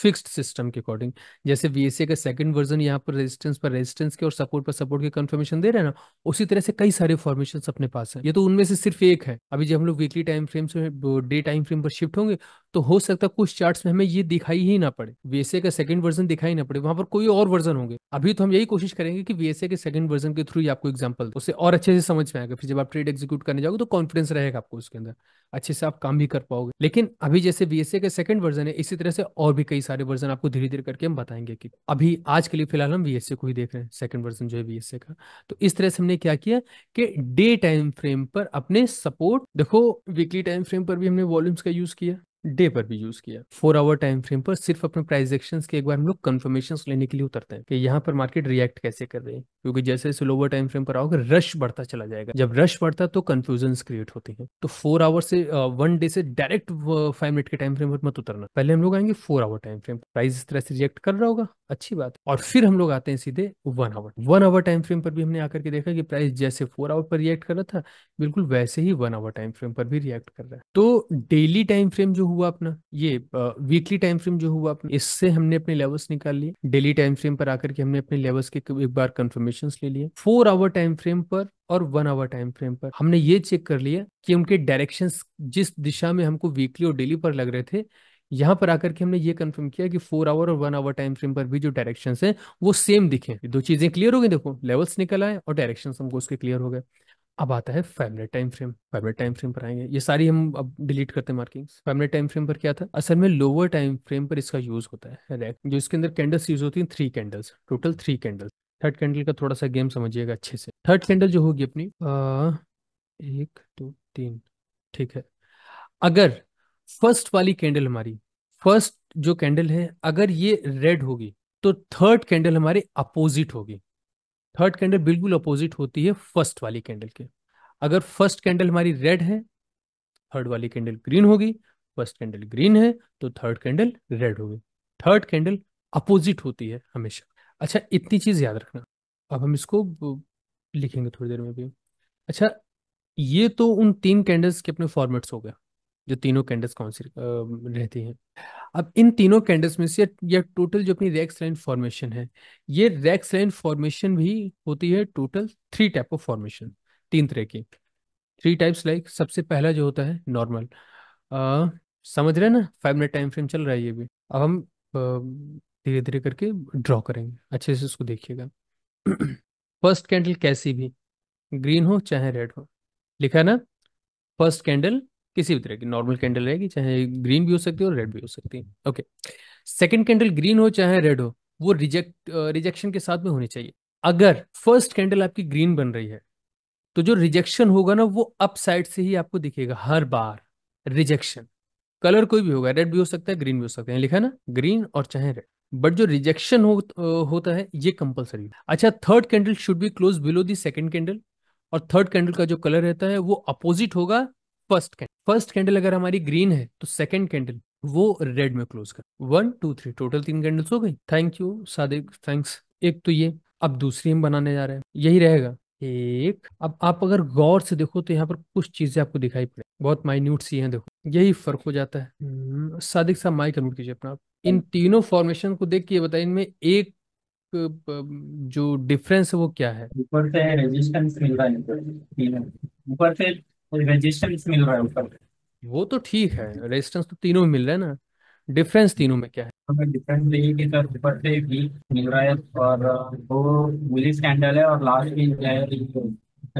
Speaker 1: फिक्स्ड सिस्टम के अकॉर्डिंग जैसे वीएसए का सेकंड वर्जन यहाँ पर रेजिस्टेंस पर रेजिस्टेंस के और सपोर्ट पर सपोर्ट के कंफर्मेशन दे रहे हैं ना उसी तरह से कई सारे फॉर्मेशन अपने पास है ये तो उनमें से सिर्फ एक है अभी जब हम लोग वीकली टाइम फ्रेम से डे टाइम फ्रेम पर शिफ्ट होंगे तो हो सकता है कुछ चार्ट्स में हमें ये दिखाई ही ना पड़े वीएसए का सेकंड वर्जन दिखाई ना पड़े वहां पर कोई और वर्जन होंगे अभी तो हम यही कोशिश करेंगे कि वीएसए के सेकंड वर्जन के थ्रू आपको एग्जाम्पल उसे और अच्छे से समझ में आएगा फिर जब आप ट्रेड एग्जीक्यूट करने जाओगे तो कॉन्फिडेंस रहेगा आपको उसके अंदर अच्छे से आप काम भी कर पाओगे लेकिन अभी जैसे बी का सेकंड वर्जन है इसी तरह से और भी कई सारे वर्जन आपको धीरे धीरे करके हम बताएंगे कि अभी आज के लिए फिलहाल हम बी को ही देख रहे हैं सेकंड वर्जन जो है बी का तो इस तरह से हमने क्या किया कि डे टाइम फ्रेम पर अपने सपोर्ट देखो वीकली टाइम फ्रेम पर भी हमने वॉल्यूम्स का यूज किया डे पर भी यूज किया फोर आवर टाइम फ्रेम पर सिर्फ अपने प्राइस एक्शन के एक बार हम लोग कन्फर्मेशन लेने के लिए उतरते हैं कि यहाँ पर मार्केट रिएक्ट कैसे कर रही है क्योंकि जैसे जैसे लोअर टाइम फ्रेम पर आओगे रश बढ़ता चला जाएगा जब रश बढ़ता है तो कन्फ्यूजन क्रिएट होते हैं तो फोर आवर से वन डे से डायरेक्ट फाइव मिनट के टाइम फ्रेम पर मत उतरना पहले हम लोग आएंगे four hour time frame price इस तरह से रिएक्ट कर रहा होगा अच्छी बात और फिर हम लोग आते हैं सीधे one hour one hour time frame पर भी हमने आकर के देखा कि प्राइस जैसे फोर आवर पर रिएक्ट कर रहा था बिल्कुल वैसे ही वन आवर टाइम फ्रेम पर भी रिएक्ट कर रहा है तो डेली टाइम फ्रेम जो हुआ अपना ये वीकली टाइम फ्रेम जो हुआ अपना इससे हमने अपने लेवल्स निकाल लिए डेली टाइम फ्रेम पर आकर के हमने अपने लेवल्स के एक बार कंफर्मेशन ले लिए फोर आवर टाइम फ्रेम पर और वन आवर टाइम फ्रेम पर हमने ये चेक कर लिया कि उनके डायरेक्शन जिस दिशा में हमको वीकली और डेली पर लग रहे थे यहाँ पर आकर के हमने ये कंफर्म किया कि फोर आवर और वन आवर टाइम फ्रेम पर भी जो डायरेक्शन है वो सेम दिखे दो चीजें क्लियर हो गई देखो लेवल्स निकल आए और डायरेक्शन हमको उसके क्लियर हो गए अब आता है five minute time frame five minute time frame पर आएंगे ये सारी हम अब डिलीट करते हैं markings five minute time frame पर क्या था असल में लोअर टाइम फ्रेम पर इसका यूज होता है रैक जो इसके अंदर कैंडल्स यूज होती है three candles total three candles third candle का थोड़ा सा गेम समझिएगा अच्छे से थर्ड कैंडल जो होगी अपनी आ, एक दो तीन ठीक है अगर फर्स्ट वाली कैंडल हमारी फर्स्ट जो कैंडल है अगर ये रेड होगी तो थर्ड कैंडल हमारे अपोजिट होगी थर्ड कैंडल बिल्कुल अपोजिट होती है फर्स्ट वाली कैंडल के अगर फर्स्ट कैंडल हमारी रेड है थर्ड वाली कैंडल ग्रीन होगी फर्स्ट कैंडल ग्रीन है तो थर्ड कैंडल रेड होगी थर्ड कैंडल अपोजिट होती है हमेशा अच्छा इतनी चीज याद रखना अब हम इसको लिखेंगे थोड़ी देर में भी अच्छा ये तो उन तीन कैंडल्स के अपने फॉर्मेट्स हो गया जो तीनों कैंडल्स कौन सी रहती हैं अब इन तीनों कैंडल्स में से या टोटल जो अपनी रेक्स लाइन फॉर्मेशन है ये रेक्स लाइन फॉर्मेशन भी होती है total three type of formation तीन तरह की थ्री टाइप्स लाइक सबसे पहला जो होता है नॉर्मल समझ रहे हैं ना फाइव मिनट टाइम फ्रेम चल रहा है ये भी अब हम धीरे धीरे करके ड्रॉ करेंगे अच्छे से उसको देखिएगा फर्स्ट कैंडल कैसी भी ग्रीन हो चाहे रेड हो लिखा है ना फर्स्ट कैंडल किसी भी तरह की नॉर्मल कैंडल रहेगी चाहे ग्रीन भी हो सकती है और रेड भी हो सकती है ओके सेकेंड कैंडल ग्रीन हो चाहे रेड हो वो रिजेक्ट रिजेक्शन के साथ में होनी चाहिए अगर फर्स्ट कैंडल आपकी ग्रीन बन रही है तो जो रिजेक्शन होगा ना वो अप साइड से ही आपको दिखेगा हर बार रिजेक्शन कलर कोई भी होगा रेड भी हो सकता है ग्रीन भी हो सकता है लिखा ना ग्रीन और चाहे रेड बट जो रिजेक्शन हो, होता है ये कंपलसरी अच्छा third candle should be close below the second candle और थर्ड कैंडल का जो कलर रहता है वो अपोजिट होगा फर्स्ट कैंडल फर्स्ट कैंडल अगर हमारी ग्रीन है तो सेकंड कैंडल वो रेड में क्लोज कर वन टू थ्री टोटल तीन कैंडल्स हो गई थैंक यू सादिक थैंक्स एक तो ये अब दूसरी हम बनाने जा रहे हैं यही रहेगा एक अब आप अगर गौर से देखो तो यहाँ पर कुछ चीजें आपको दिखाई पड़े बहुत माइन्यूट सी हैं देखो यही फर्क हो जाता है हम्म, सादिक साहब माइक अनम्यूट कीजिए अपना इन तीनों फॉर्मेशन को देख के बताइए इनमें एक जो डिफरेंस है वो क्या है ऊपर से रेजिस्टेंस मिल रहा है ऊपर से रेजिस्टेंस मिल रहा है ऊपर वो तो ठीक है रेजिस्टेंस तो तीनों में मिल रहा है ना डिफरेंस तीनों में क्या है हमें डिफरेंस यही कि सर ऊपर से वी
Speaker 2: मिल रहा है और वो बुलिश कैंडल है और लास्ट में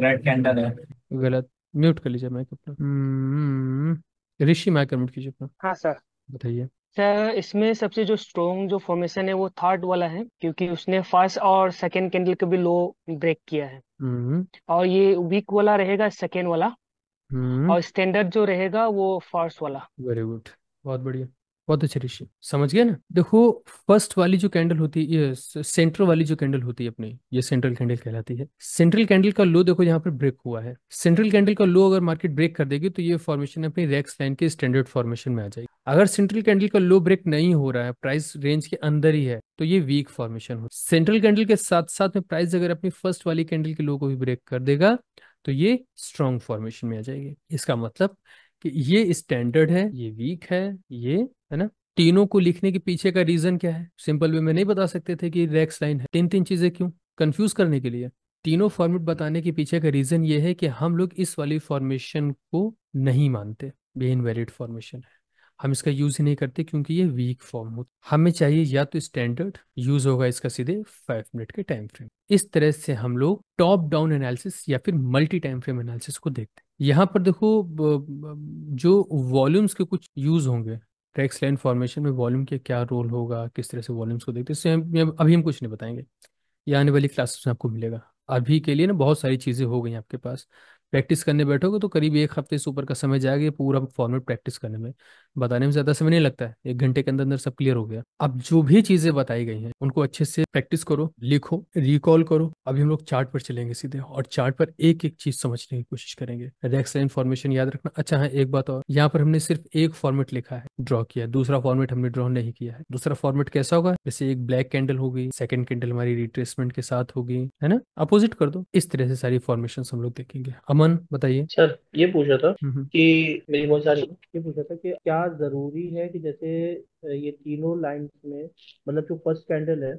Speaker 2: रेड कैंडल है
Speaker 1: गलत म्यूट कर लीजिए माइक अपना हम्म, ऋषि माइक म्यूट कीजिए अपना हाँ सर बताइए
Speaker 2: सर इसमें सबसे जो स्ट्रॉन्ग जो फॉर्मेशन है वो थर्ड वाला है क्योंकि उसने फर्स्ट और सेकंड कैंडल को भी लो ब्रेक किया है हम्म। और ये वीक वाला रहेगा सेकंड वाला हम्म और स्टैंडर्ड जो रहेगा वो फर्स्ट वाला
Speaker 1: वेरी गुड बहुत बढ़िया बहुत अच्छे ऋषि समझ गया ना देखो फर्स्ट वाली जो कैंडल होती है सेंट्रल वाली जो कैंडल होती है अपनी ये सेंट्रल कैंडल कहलाती है सेंट्रल कैंडल का लो देखो यहाँ पर ब्रेक हुआ है सेंट्रल कैंडल का लो अगर मार्केट ब्रेक कर देगी तो ये फॉर्मेशन अपनी रेक्स लाइन के स्टैंडर्ड फॉर्मेशन में आ जाएगी अगर सेंट्रल कैंडल का लो ब्रेक नहीं हो रहा है प्राइस रेंज के अंदर ही है तो ये वीक फॉर्मेशन हो सेंट्रल कैंडल के साथ साथ में प्राइस अगर अपनी फर्स्ट वाली कैंडल के लो को भी ब्रेक कर देगा तो ये स्ट्रॉन्ग फॉर्मेशन में आ जाएगी इसका मतलब कि ये स्टैंडर्ड है ये वीक है ये है ना तीनों को लिखने के पीछे का रीजन क्या है सिंपल वे में नहीं बता सकते थे कि रेक्स लाइन है तीन तीन चीजें क्यों कंफ्यूज करने के लिए तीनों फॉर्मेट बताने के पीछे का रीजन ये है कि हम लोग इस वाली फॉर्मेशन को नहीं मानते ये इनवैलिड फॉर्मेशन है हम इसका यूज ही नहीं करते क्योंकि ये वीक फॉर्म होती हमें चाहिए या तो स्टैंडर्ड यूज होगा इसका सीधे फाइव मिनट के टाइम फ्रेम इस तरह से हम लोग टॉप डाउन एनालिसिस या फिर मल्टी टाइम फ्रेम एनालिसिस को देखते हैं यहाँ पर देखो जो वॉल्यूम्स के कुछ यूज होंगे ट्रैक्स लाइन फॉर्मेशन में वॉल्यूम के क्या रोल होगा किस तरह से वॉल्यूम्स को देखते हैं अभी हम कुछ नहीं बताएंगे ये आने वाली क्लासेस में आपको मिलेगा अभी के लिए ना बहुत सारी चीज़ें हो गई आपके पास प्रैक्टिस करने बैठोगे तो करीब एक हफ्ते से ऊपर का समय जाएगा पूरा फॉर्मेट प्रैक्टिस करने में बताने में ज्यादा समय नहीं लगता है एक घंटे के अंदर अंदर सब क्लियर हो गया अब जो भी चीजें बताई गई हैं उनको अच्छे से प्रैक्टिस करो लिखो रिकॉल करो अभी हम लोग चार्ट पर चलेंगे सीधे और चार्ट पर एक एक चीज समझने की कोशिश करेंगे रेक्स इन्फॉर्मेशन याद रखना अच्छा है हाँ, एक बात और यहाँ पर हमने सिर्फ एक फॉर्मेट लिखा है ड्रॉ किया दूसरा फॉर्मेट हमने ड्रॉ नहीं किया है दूसरा फॉर्मेट कैसा होगा जैसे एक ब्लैक कैंडल होगी सेकंड कैंडल हमारी रिट्रेसमेंट के साथ होगी है ना अपोजिट कर दो इस तरह से सारी फॉर्मेशन हम लोग देखेंगे हम अमन बताइए सर ये पूछा था हम्म, हम्म। कि मेरी बहुत सारी
Speaker 2: ये पूछा था कि क्या जरूरी है कि जैसे ये तीनों लाइन में मतलब जो फर्स्ट कैंडल है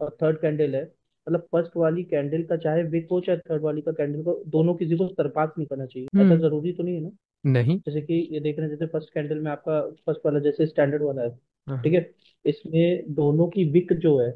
Speaker 2: और थर्ड कैंडल है मतलब फर्स्ट वाली कैंडल का चाहे विक हो चाहे थर्ड वाली का कैंडल को दोनों किसी को सरपास नहीं करना चाहिए हम्म। ऐसा जरूरी तो नहीं है ना नहीं जैसे कि ये देख रहे हैं जैसे फर्स्ट कैंडल में आपका फर्स्ट वाला जैसे स्टैंडर्ड वाला है हाँ। ठीक है इसमें दोनों की विक जो है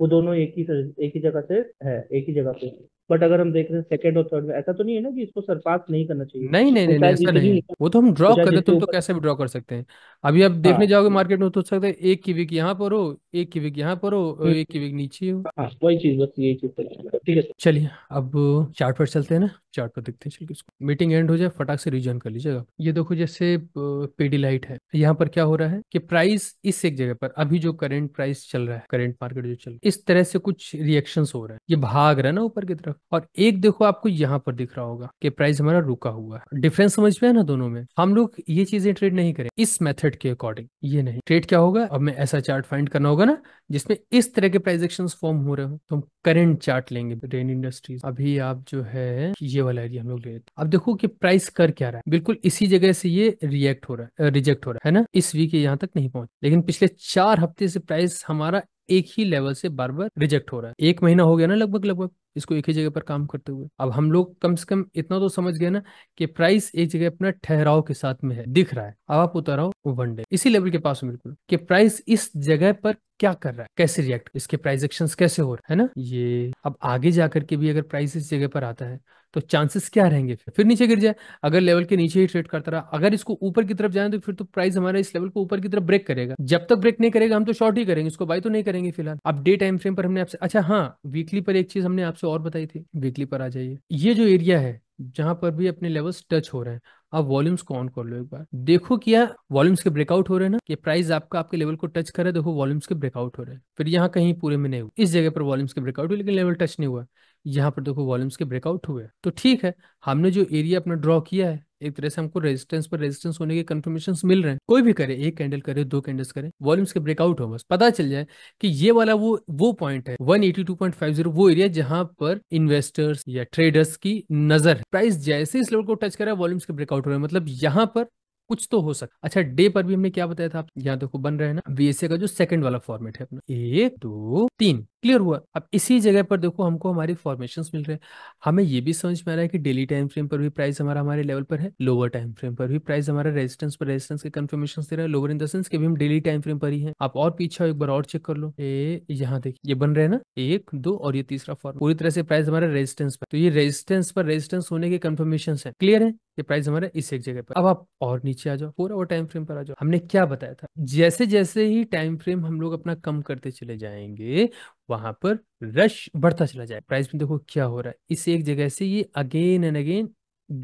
Speaker 2: वो दोनों एक ही एक ही जगह से है एक ही जगह पे बट अगर हम देख रहे हैं सेकंड और थर्ड में ऐसा तो नहीं है ना कि इसको सरपास नहीं करना चाहिए नहीं नहीं नहीं ऐसा नहीं है वो तो हम ड्रॉ कर रहे तो
Speaker 1: कैसे भी ड्रॉ कर सकते हैं अभी आप देखने हाँ। जाओगे मार्केट में तो सकते हैं एक की वीक यहाँ पर हो एक की विग यहाँ पर हो हम्म। एक की विग नीचे हो हाँ, वही चीज बस यही चीज ठीक है चलिए अब चार्ट पर चलते हैं ना चार्ट पर देखते हैं चलिए मीटिंग एंड हो जाए फटाक से रिज्वाइन कर लीजिएगा ये देखो जैसे पेडी लाइट है यहाँ पर क्या हो रहा है कि प्राइस इस एक जगह पर अभी जो करेंट प्राइस चल रहा है करेंट मार्केट जो चल रहा है इस तरह से कुछ रिएक्शन हो रहा है ये भाग रहा है ना ऊपर की तरफ और एक देखो आपको यहाँ पर दिख रहा होगा कि प्राइस हमारा रुका हुआ है डिफरेंस समझ में है ना दोनों में हम लोग ये चीजें ट्रेड नहीं करें इस मेथड के अकॉर्डिंग ये नहीं ट्रेड क्या होगा अब मैं ऐसा चार्ट फाइंड करना होगा होगा ना जिसमें इस तरह के प्राइजेक्शन फॉर्म हो रहे हो तो हम करेंट चार्ट लेंगे रेन इंडस्ट्रीज अभी आप जो है ये वाला एरिया हम लोग ले लेते अब देखो कि प्राइस कर क्या रहा है बिल्कुल इसी जगह से ये रिएक्ट हो रहा है रिजेक्ट हो रहा है ना इस वीक यहाँ तक नहीं पहुंच लेकिन पिछले चार हफ्ते से प्राइस हमारा एक ही लेवल से बार बार रिजेक्ट हो रहा है एक महीना हो गया ना लगभग लगभग इसको एक ही जगह पर काम करते हुए अब हम लोग कम से कम इतना तो समझ गए ना कि प्राइस एक जगह अपना ठहराव के साथ में है दिख रहा है अब आप उतर उतारो वनडे इसी लेवल के पास बिल्कुल कि प्राइस इस जगह पर क्या कर रहा है कैसे रिएक्ट इसके प्राइस एक्शन कैसे हो रहा है ना ये अब आगे जाकर के भी अगर प्राइस इस जगह पर आता है तो चांसेस क्या रहेंगे फिर फिर नीचे गिर जाए अगर लेवल के नीचे ही ट्रेड करता रहा अगर इसको ऊपर की तरफ जाए तो फिर तो प्राइस हमारा इस लेवल को ऊपर की तरफ ब्रेक करेगा जब तक ब्रेक नहीं करेगा हम तो शॉर्ट ही करेंगे इसको बाई तो नहीं करेंगे फिलहाल अब डे टाइम फ्रेम पर हमने आपसे अच्छा हाँ वीकली पर एक चीज हमने आपसे और बताई थी वीकली पर आ जाइए ये जो एरिया है जहां पर भी अपने लेवल्स टच हो रहे हैं आप वॉल्यूम्स को ऑन कर लो एक बार देखो क्या वॉल्यूम्स के ब्रेकआउट हो रहे हैं ना ये प्राइस आपका आपके लेवल को टच करे देखो वॉल्यूम्स के ब्रेकआउट हो रहे हैं फिर यहाँ कहीं पूरे में नहीं हुआ इस जगह पर वॉल्यूम्स के ब्रेकआउट हुए लेकिन लेवल टच नहीं हुआ यहाँ पर देखो वॉल्यूम्स के ब्रेकआउट हुए तो ठीक है हमने जो एरिया अपना ड्रॉ किया है एक तरह से हमको रेजिस्टेंस पर रेजिस्टेंस होने के कंफर्मेशन मिल रहे हैं कोई भी करे एक कैंडल करे दो कैंडल्स करे वॉल्यूम्स के ब्रेकआउट हो बस पता चल जाए कि ये वाला वो वो पॉइंट है 182.50 वो एरिया जहां पर इन्वेस्टर्स या ट्रेडर्स की नजर है प्राइस जैसे इस लेवल को टच करा वॉल्यूम्स के ब्रेकआउट हो रहे हैं मतलब यहाँ पर कुछ तो हो सकता अच्छा डे पर भी हमने क्या बताया था आप यहाँ देखो बन रहे हैं ना बी का जो सेकंड वाला फॉर्मेट है अपना एक दो तीन क्लियर हुआ अब इसी जगह पर देखो हमको हमारी फॉर्मेशन मिल रहे हैं हमें ये भी समझ में आ रहा है कि डेली टाइम फ्रेम पर भी प्राइस हमारा हमारे लेवल पर है लोअर टाइम फ्रेम पर भी प्राइस हमारा रेजिस्टेंस पर रेजिस्टेंस के कन्फर्मेशन दे रहा है लोअर इन द सेंस के भी हम डेली टाइम फ्रेम पर ही है आप और पीछे एक बार और चेक कर लो ए यहाँ देखिए ये बन रहे ना एक दो और ये तीसरा फॉर्म पूरी तरह से प्राइस हमारा रेजिस्टेंस पर तो ये रेजिस्टेंस पर रेजिस्टेंस होने के कन्फर्मेशन है क्लियर है ये प्राइस हमारा इस एक जगह पर अब आप और नीचे आ जाओ पूरा वो टाइम फ्रेम पर आ जाओ हमने क्या बताया था जैसे जैसे ही टाइम फ्रेम हम लोग अपना कम करते चले जाएंगे वहां पर रश बढ़ता चला जाए प्राइस में देखो क्या हो रहा है इस एक जगह से ये अगेन एंड अगेन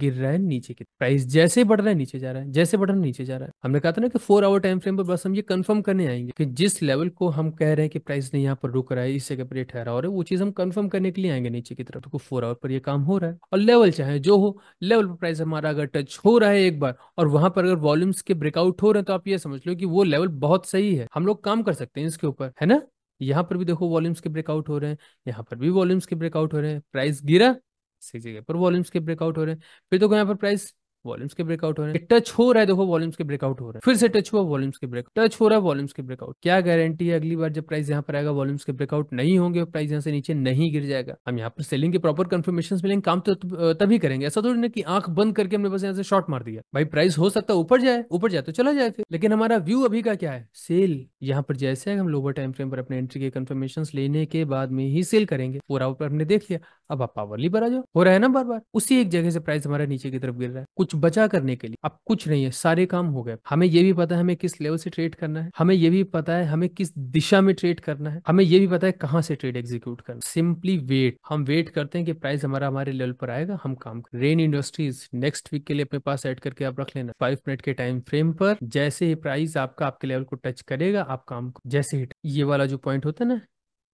Speaker 1: गिर रहा है नीचे की प्राइस जैसे बढ़ रहा है नीचे जा रहा है जैसे बढ़ रहा है नीचे जा रहा है हमने कहा था ना कि फोर आवर टाइम फ्रेम पर बस हम ये कंफर्म करने आएंगे कि जिस लेवल को हम कह रहे हैं कि प्राइस नहीं यहाँ पर रुक रहा है इस जगह पर ठहरा हो रहा है वो चीज हम कंफर्म करने के लिए आएंगे नीचे की तरफ तो फोर आवर पर ये काम हो रहा है और लेवल चाहे जो हो लेवल पर प्राइस हमारा अगर टच हो रहा है एक बार और वहां पर अगर वॉल्यूम्स के ब्रेकआउट हो रहे हैं तो आप ये समझ लो कि वो लेवल बहुत सही है हम लोग काम कर सकते हैं इसके ऊपर है ना यहाँ पर भी देखो वॉल्यूम्स के ब्रेकआउट हो रहे हैं यहाँ पर भी वॉल्यूम्स के ब्रेकआउट हो रहे हैं प्राइस गिरा सही जगह पर वॉल्यूम्स के ब्रेकआउट हो रहे हैं फिर तो देखो यहाँ पर प्राइस वॉल्यूम्स के ब्रेकआउट हो रहे हैं टच हो रहा है देखो वॉल्यूम्स के ब्रेकआउट हो रहा है फिर से टच हुआ वॉल्यूम्स के ब्रेक टच हो रहा है वॉल्यूम्स के ब्रेकआउट क्या गारंटी है अगली बार जब प्राइस यहाँ पर आएगा वॉल्यूम्स के ब्रेकआउट नहीं होंगे और प्राइस यहाँ से नीचे नहीं गिर जाएगा हम यहाँ पर सेलिंग के प्रॉपर कन्फर्मेशन मिलेंगे काम तो तभी करेंगे ऐसा थोड़ी ना कि आंख बंद करके हमने बस यहाँ से शॉर्ट मार दिया भाई प्राइस हो सकता है ऊपर जाए ऊपर जाए तो चला जाए फिर लेकिन हमारा व्यू अभी का क्या है सेल यहाँ पर जैसे हम लोअर टाइम फ्रेम पर अपने एंट्री के कन्फर्मेशन लेने के बाद में ही सेल करेंगे पूरा ऊपर हमने देख लिया अब आप पावरली पर आ जाओ हो रहा है ना बार बार उसी एक जगह से प्राइस हमारा नीचे की तरफ गिर रहा है कुछ कुछ बचा करने के लिए अब कुछ नहीं है सारे काम हो गए हमें ये भी पता है हमें किस लेवल से ट्रेड करना है हमें ये भी पता है हमें किस दिशा में ट्रेड करना है हमें ये भी पता है कहाँ से ट्रेड एग्जीक्यूट करना सिंपली वेट हम वेट करते हैं कि प्राइस हमारा हमारे लेवल पर आएगा हम काम कर रेन इंडस्ट्रीज नेक्स्ट वीक के लिए अपने पास एड करके आप रख लेना फाइव मिनट के टाइम फ्रेम पर जैसे ही प्राइस आपका आपके लेवल को टच करेगा आप काम जैसे ही ये वाला जो पॉइंट होता है ना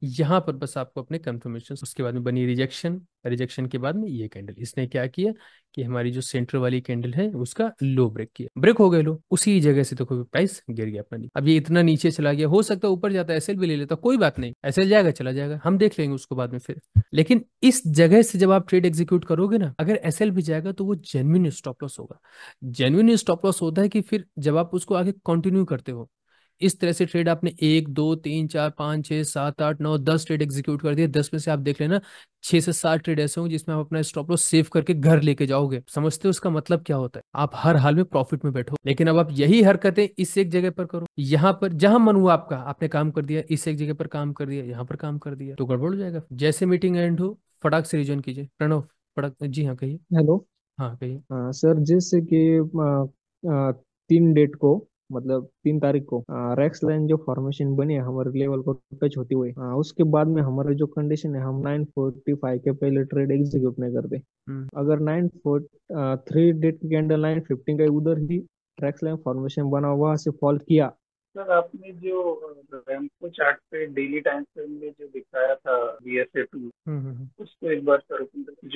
Speaker 1: यहां पर बस आपको अपने कंफर्मेशन उसके बाद में बनी रिजेक्शन रिजेक्शन के बाद में ये कैंडल इसने क्या किया कि हमारी जो सेंटर वाली कैंडल है उसका लो ब्रेक किया ब्रेक हो गए लो उसी जगह से तो कोई प्राइस गिर गया अपना अब ये इतना नीचे चला गया हो सकता है ऊपर जाता है एसएल भी ले लेता कोई बात नहीं एसएल जाएगा चला जाएगा हम देख लेंगे उसको बाद में फिर लेकिन इस जगह से जब आप ट्रेड एग्जीक्यूट करोगे ना अगर एस भी जाएगा तो वो जेन्युन स्टॉप लॉस होगा जेन्युन स्टॉप लॉस होता है कि फिर जब आप उसको आगे कंटिन्यू करते हो इस तरह से ट्रेड आपने एक दो तीन चार पाँच छः सात आठ नौ दस ट्रेड एग्जीक्यूट कर दिए दस में से आप देख लेना छः से सात ट्रेड ऐसे होंगे जिसमें आप अपना स्टॉप लॉस सेव करके घर लेके जाओगे समझते हो उसका मतलब क्या होता है आप हर हाल में प्रॉफिट में बैठो लेकिन अब आप यही हरकतें इस एक जगह पर करो यहाँ पर जहां मन हुआ आपका आपने काम कर दिया इस एक जगह पर काम कर दिया यहाँ पर काम कर दिया तो गड़बड़ हो जाएगा जैसे मीटिंग एंड हो फटाक से रिजॉइन कीजिए प्रणव फटाक जी हाँ कहिए हेलो हाँ कहिए
Speaker 2: हाँ, सर जैसे कि तीन डेट को मतलब तीन तारीख को रेक्स लाइन जो फॉर्मेशन बनी है हमारे लेवल को टच होती हुई उसके बाद में हमारे जो कंडीशन है हम फाइव के पहले ट्रेड एग्जीक्यूट नहीं करते हम्म। अगर नाइन थ्री डेट के अंडर नाइन फिफ्टीन का उधर ही रेक्स लाइन फॉर्मेशन बना हुआ से फॉल किया सर आपने जो रेम्पो चार्ट पे डेली टाइम फ्रेम में जो दिखाया था बी एस ए टू उसको एक बार सर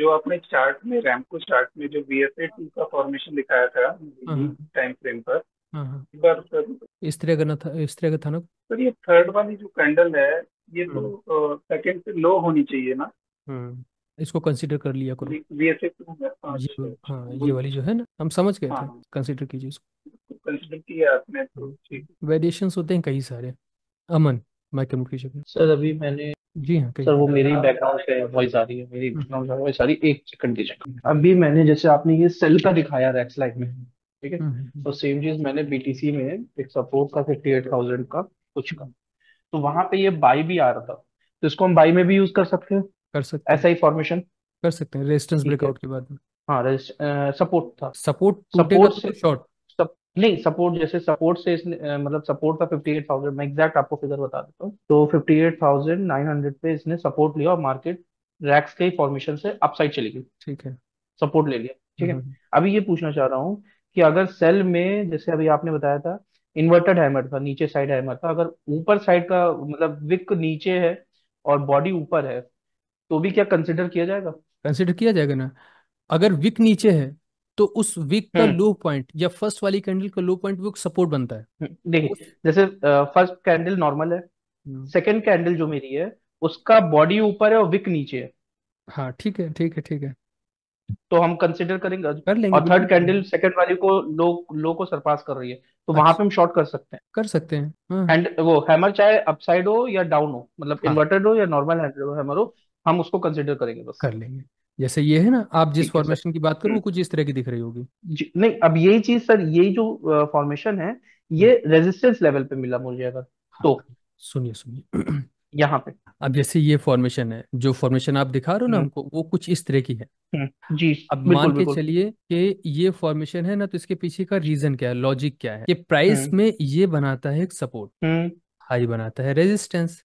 Speaker 2: जो आपने चार्ट में रेम्पो चार्ट में जो बी एस ए टू का फॉर्मेशन दिखाया था डेली टाइम फ्रेम पर हाँ हाँ एक बार
Speaker 1: स्त्रीगन था स्त्रीगन था ना
Speaker 2: सर ये थर्ड वाली जो कैंडल है ये तो सेकंड हम्म। से लो होनी चाहिए ना
Speaker 1: हम्म इसको कंसीडर कर लिया करो
Speaker 2: हाँ, ये
Speaker 1: हाँ तो ये वाली जो है ना हम समझ गए हाँ, थे कंसीडर हाँ। कीजिए इसको
Speaker 2: कंसीडर तो किया आपने तो हम्म।
Speaker 1: ठीक वेरिएशंस होते हैं कई सारे अमन माइक अनम्यूट सर अभी मैंने जी हाँ सर वो मेरी बैकग्राउंड
Speaker 2: से वॉइस आ रही है मेरी बैकग्राउंड हम्म। से वॉइस आ रही है एक सेकंड दीजिए अभी मैंने जैसे आपने ये सेल का दिखाया रेक्स लाइट में ठीक है हम्म, हम्म, हम्म। तो सेम चीज मैंने बीटीसी में एक सपोर्ट था फिफ्टी एट थाउजेंड का कुछ का तो वहां पे ये बाई भी आ रहा था तो इसको हम बाई में भी यूज कर सकते हैं कर सकते ऐसा ही फॉर्मेशन कर सकते हैं रेजिस्टेंस ब्रेकआउट के बाद में हाँ सपोर्ट था सपोर्ट तो सपोर्ट से शॉर्ट सप, नहीं सपोर्ट जैसे सपोर्ट से इसने मतलब सपोर्ट था फिफ्टी एट थाउजेंड मैं एग्जैक्ट आपको फिगर बता देता हूँ तो fifty eight thousand nine hundred पे इसने सपोर्ट लिया और मार्केट रैक्स के फॉर्मेशन से अपसाइड चली गई ठीक है सपोर्ट ले लिया ठीक है अभी ये पूछना चाह रहा हूँ कि अगर सेल में जैसे अभी आपने बताया था इन्वर्टेड हैमर था नीचे साइड हैमर था अगर ऊपर साइड का मतलब विक नीचे है और
Speaker 1: बॉडी ऊपर है तो भी क्या कंसिडर किया जाएगा कंसिडर किया जाएगा ना अगर विक नीचे है तो उस विक का लो हम्म। पॉइंट या फर्स्ट वाली कैंडल का लो पॉइंट विक सपोर्ट बनता है हम्म, देखिए जैसे फर्स्ट कैंडल नॉर्मल है सेकंड हम्म। कैंडल जो मेरी है उसका
Speaker 2: बॉडी ऊपर है और विक नीचे है
Speaker 1: हाँ ठीक है ठीक है ठीक है
Speaker 2: तो हम कंसिडर करेंगे कर लेंगे और थर्ड कैंडल सेकंड वाली को लो लो को सरपास कर रही है तो अच्छा। वहां पे हम शॉर्ट कर
Speaker 1: सकते हैं कर सकते हैं एंड
Speaker 2: हाँ। वो हैमर चाहे अपसाइड हो या डाउन हो मतलब हाँ। इन्वर्टेड हो या नॉर्मल हैमर हो हम उसको कंसिडर करेंगे बस कर लेंगे
Speaker 1: जैसे ये है ना आप जिस फॉर्मेशन की बात करो वो हम्म। कुछ इस तरह की दिख रही होगी
Speaker 2: नहीं अब यही चीज सर यही जो फॉर्मेशन है ये रेजिस्टेंस हाँ। लेवल पे मिला मुझे अगर तो हाँ, सुनिए सुनिए
Speaker 1: यहाँ पे अब जैसे ये फॉर्मेशन है जो फॉर्मेशन आप दिखा रहे हो ना हम्म। हमको वो कुछ इस तरह की है हम्म, जी अब मान के चलिए कि ये फॉर्मेशन है ना तो इसके पीछे का रीजन क्या है लॉजिक क्या है कि प्राइस हम्म। में ये बनाता है एक सपोर्ट हाई बनाता है रेजिस्टेंस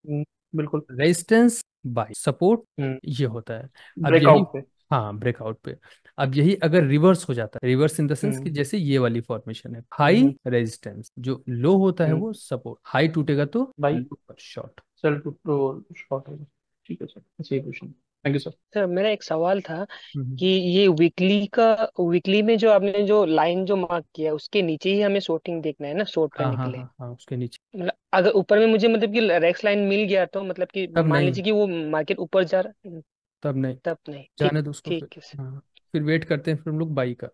Speaker 1: बिल्कुल रेजिस्टेंस बाय सपोर्ट ये होता है अब यही हाँ ब्रेकआउट पे अब यही अगर रिवर्स हो जाता है रिवर्स इन द सेंस कि जैसे ये वाली फॉर्मेशन है हाई रेजिस्टेंस जो लो होता है वो सपोर्ट हाई टूटेगा तो buy
Speaker 2: short self control short होगा ठीक है सर सही question thank you sir sir मेरा एक सवाल था हम्म। कि ये वीकली का वीकली में जो आपने जो लाइन जो मार्क किया उसके नीचे ही हमें सॉर्टिंग देखना है ना सॉर्ट हाँ करने हाँ
Speaker 1: के लिए हाँ हाँ उसके नीचे
Speaker 2: मतलब अगर ऊपर में मुझे मतलब कि रेक्स लाइन मिल गया तो मतलब कि तब मान नहीं लीजिए कि वो मार्केट ऊपर जा रहा
Speaker 1: तब नहीं तब नहीं जाने दो उसको ठीक है हाँ, फिर वेट करते हैं फिर हम लोग बाई का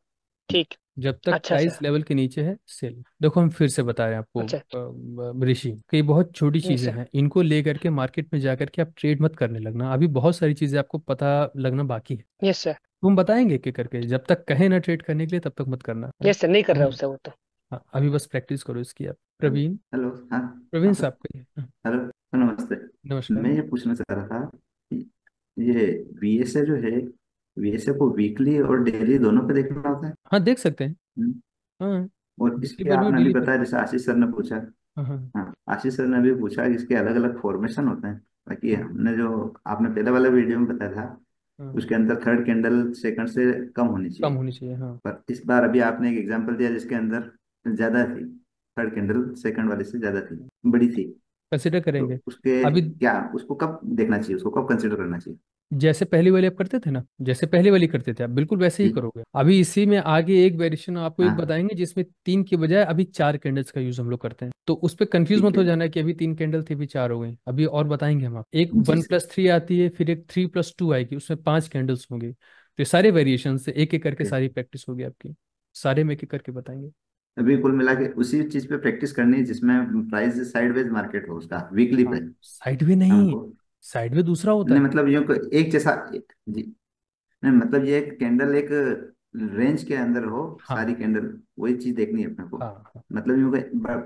Speaker 1: ठीक जब तक अच्छा प्राइस अच्छा लेवल के नीचे है सेल देखो हम फिर से बता रहे हैं अच्छा आपको अच्छा। ऋषि कई बहुत छोटी चीजें हैं इनको लेकर के मार्केट में जाकर के आप ट्रेड मत करने लगना अभी बहुत सारी चीजें आपको पता लगना बाकी है यस सर तुम बताएंगे के करके जब तक कहे ना ट्रेड करने के लिए तब तक मत करना यस सर
Speaker 2: नहीं कर रहा हाँ। उससे वो तो
Speaker 1: हाँ अभी बस प्रैक्टिस करो इसकी आप प्रवीण हेलो हाँ प्रवीण साहब का
Speaker 3: हाँ। हेलो नमस्ते नमस्कार मैं ये पूछना चाह रहा था ये बी जो है वैसे को वीकली और डेली दोनों पे
Speaker 1: देखना होता है हाँ देख सकते हैं हम्म। हाँ और इसके आपने अभी बताया
Speaker 3: जैसे आशीष सर ने पूछा हाँ, हाँ, हाँ आशीष सर ने भी पूछा कि इसके अलग अलग फॉर्मेशन होते हैं बाकी हमने जो आपने पहले वाले वीडियो में बताया था हाँ। उसके अंदर थर्ड कैंडल सेकंड से कम होनी चाहिए
Speaker 1: कम होनी चाहिए हाँ
Speaker 3: पर इस बार अभी आपने एक एग्जांपल दिया जिसके अंदर ज्यादा थी थर्ड कैंडल सेकंड वाले से ज्यादा थी बड़ी थी
Speaker 1: कंसिडर तो करेंगे
Speaker 3: उसके अभी क्या उसको कब देखना चाहिए उसको कब कंसिडर करना चाहिए
Speaker 1: जैसे पहली वाली आप करते थे ना जैसे पहली वाली करते थे आप बिल्कुल वैसे ही करोगे अभी इसी में आगे एक वेरिएशन आपको एक हाँ। बताएंगे जिसमें तीन के बजाय अभी चार कैंडल्स का यूज हम लोग करते हैं तो उस पर कंफ्यूज मत हो जाना कि अभी तीन कैंडल थे अभी चार हो गए अभी और बताएंगे हम आप एक वन प्लस थ्री आती है फिर एक थ्री प्लस टू आएगी उसमें पांच कैंडल्स होंगे तो सारे वेरिएशन से एक एक करके सारी प्रैक्टिस होगी आपकी सारे में एक एक करके बताएंगे
Speaker 3: अभी कुल मिला के उसी चीज पे प्रैक्टिस करनी है जिसमें प्राइस साइडवेज मार्केट हो उसका वीकली प्राइस
Speaker 1: साइडवे नहीं साइडवे दूसरा होता नहीं, है मतलब
Speaker 3: यूं एक जैसा जी नहीं मतलब ये कैंडल एक रेंज के अंदर हो हाँ। सारी कैंडल वही चीज देखनी है अपने को हाँ। मतलब यूं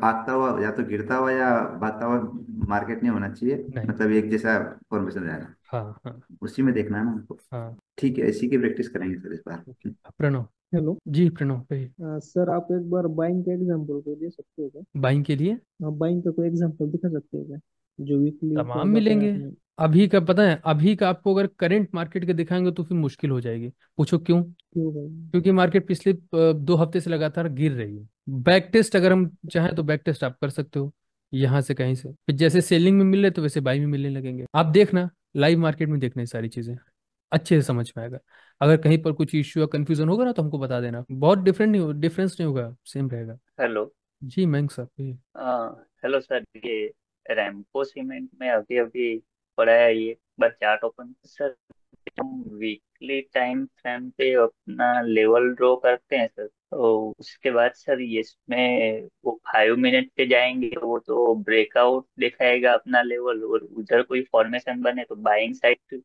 Speaker 3: भागता हुआ या तो गिरता हुआ या भागता हुआ मार्केट नहीं होना चाहिए नहीं। मतलब एक जैसा फॉर्मेशन रहना हाँ, हाँ। उसी में देखना है ना हमको हाँ। ठीक है इसी की प्रैक्टिस करेंगे सर इस बार
Speaker 1: प्रणव हेलो जी प्रणव
Speaker 2: कहिए सर आप एक बार बाइंग का एग्जांपल कोई दे सकते हो क्या
Speaker 1: बाइंग के लिए आप हाँ, बाइंग का कोई एग्जांपल दिखा सकते हो क्या जो वीकली होगा तमाम मिलेंगे आपने अभी का पता है अभी का आपको अगर करंट मार्केट के दिखाएंगे तो फिर मुश्किल हो जाएगी पूछो क्यों क्यों भाई क्योंकि मार्केट पिछले दो हफ्ते से लगातार गिर रही है बैक टेस्ट अगर हम चाहें तो बैक टेस्ट आप कर सकते हो यहाँ से कहीं से फिर जैसे सेलिंग में मिल रहे तो वैसे बाई में मिलने लगेंगे आप देखना लाइव मार्केट में देखना सारी चीजें अच्छे से समझ में आएगा अगर कहीं पर कुछ इश्यू या कंफ्यूजन होगा ना तो हमको बता देना बहुत डिफरेंट नहीं डिफरेंस नहीं होगा सेम रहेगा हेलो जी मैंग सर जी
Speaker 3: हेलो सर ये रैमको सीमेंट में अभी अभी पड़ा है ये बस चार्ट ओपन सर हम वीकली टाइम फ्रेम पे अपना लेवल ड्रॉ करते हैं सर तो उसके बाद सर ये इसमें वो फाइव मिनट पे जाएंगे वो तो ब्रेकआउट दिखाएगा अपना लेवल और उधर कोई फॉर्मेशन बने तो बाइंग साइड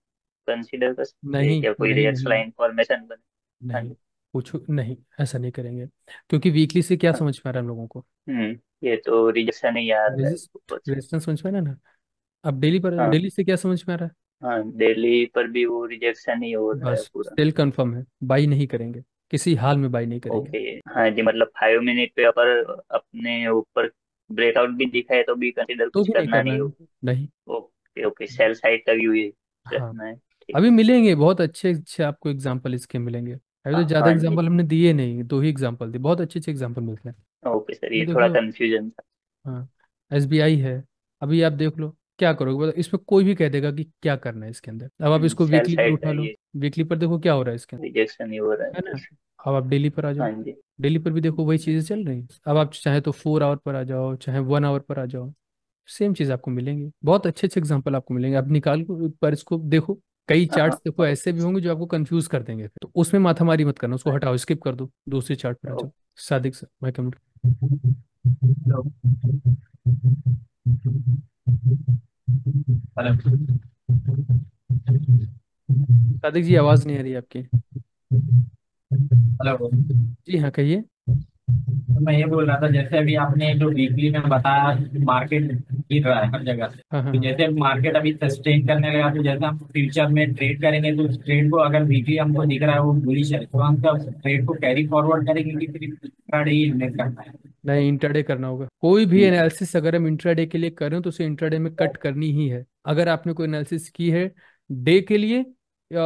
Speaker 3: कंसीडर कर सकते नहीं या कोई नहीं रियल नहीं इन्फॉर्मेशन
Speaker 1: बने हाँ नहीं जी कुछ नहीं ऐसा नहीं करेंगे क्योंकि वीकली से क्या हाँ। समझ पा आ रहा है हम लोगों को
Speaker 3: हम्म ये तो रिजेक्शन ही यार है रेजिस्ट
Speaker 1: कुछ रेजिस्टेंस समझ में आ ना अब डेली पर हाँ डेली से क्या समझ में आ रहा है
Speaker 3: हाँ डेली पर भी वो रिजेक्शन ही हो रहा है बस पूरा सेल
Speaker 1: कंफर्म है बाई नहीं करेंगे किसी हाल में बाई नहीं करेंगे ओके
Speaker 3: हाँ जी मतलब फाइव मिनट पे अपर अपने ऊपर ब्रेकआउट भी दिखाए तो भी कंसीडर तो कुछ भी नहीं करना करना नहीं है
Speaker 1: होगा नहीं
Speaker 3: ओके ओके सेल साइड का व्यू ही हाँ रखना है
Speaker 1: अभी मिलेंगे बहुत अच्छे अच्छे आपको एग्जाम्पल इसके मिलेंगे अभी तो हाँ, ज्यादा हाँ जी एग्जाम्पल हमने दिए नहीं दो ही एग्जाम्पल दिए बहुत अच्छे अच्छे एग्जाम्पल मिलते हैं
Speaker 3: ओके सर ये ये थोड़ा देखो कंफ्यूजन था
Speaker 1: हाँ एसबीआई है अभी आप देख लो क्या करोगे बताओ मतलब इसमें कोई भी कह देगा कि क्या करना है इसके अंदर अब आप हम्म, इसको सेल वीकली पर साइड उठा लो चाहिए वीकली पर देखो क्या हो रहा है इसके अंदर रिजेक्शन ही हो रहा है है ना सर अब आप डेली पर आ जाओ हाँ जी डेली पर भी देखो वही चीजें चल रही हैं अब आप चाहे तो फोर आवर पर आ जाओ चाहे वन आवर पर आ जाओ सेम चीज आपको मिलेंगे बहुत अच्छे अच्छे एग्जाम्पल आपको मिलेंगे आप निकाल पर इसको देखो कई चार्ट हाँ, हाँ। देखो ऐसे भी होंगे जो आपको कंफ्यूज कर देंगे तो उसमें माथामारी मत करना उसको हटाओ स्किप कर दो दूसरे चार्ट पर जाओ सादिक सर मैं कमेंट सादिक जी आवाज नहीं आ रही आपकी हेलो जी हाँ कहिए तो मैं ये बोल रहा था जैसे अभी आपने जो वीकली
Speaker 2: में बताया मार्केट गिर रहा है हर जगह से हाँ, हाँ। तो जैसे मार्केट अभी सस्टेन करने लगा तो जैसे हम फ्यूचर में ट्रेड करेंगे तो उस ट्रेड को अगर वीकली हमको दिख रहा है वो बुरी है तो हम सब
Speaker 1: ट्रेड को कैरी फॉरवर्ड करेंगे कि फिर ही इन्वेस्ट करना है नहीं इंट्राडे करना होगा कोई भी एनालिसिस अगर हम इंट्राडे के लिए करें तो उसे इंट्राडे में कट करनी ही है अगर आपने कोई एनालिसिस की है डे के लिए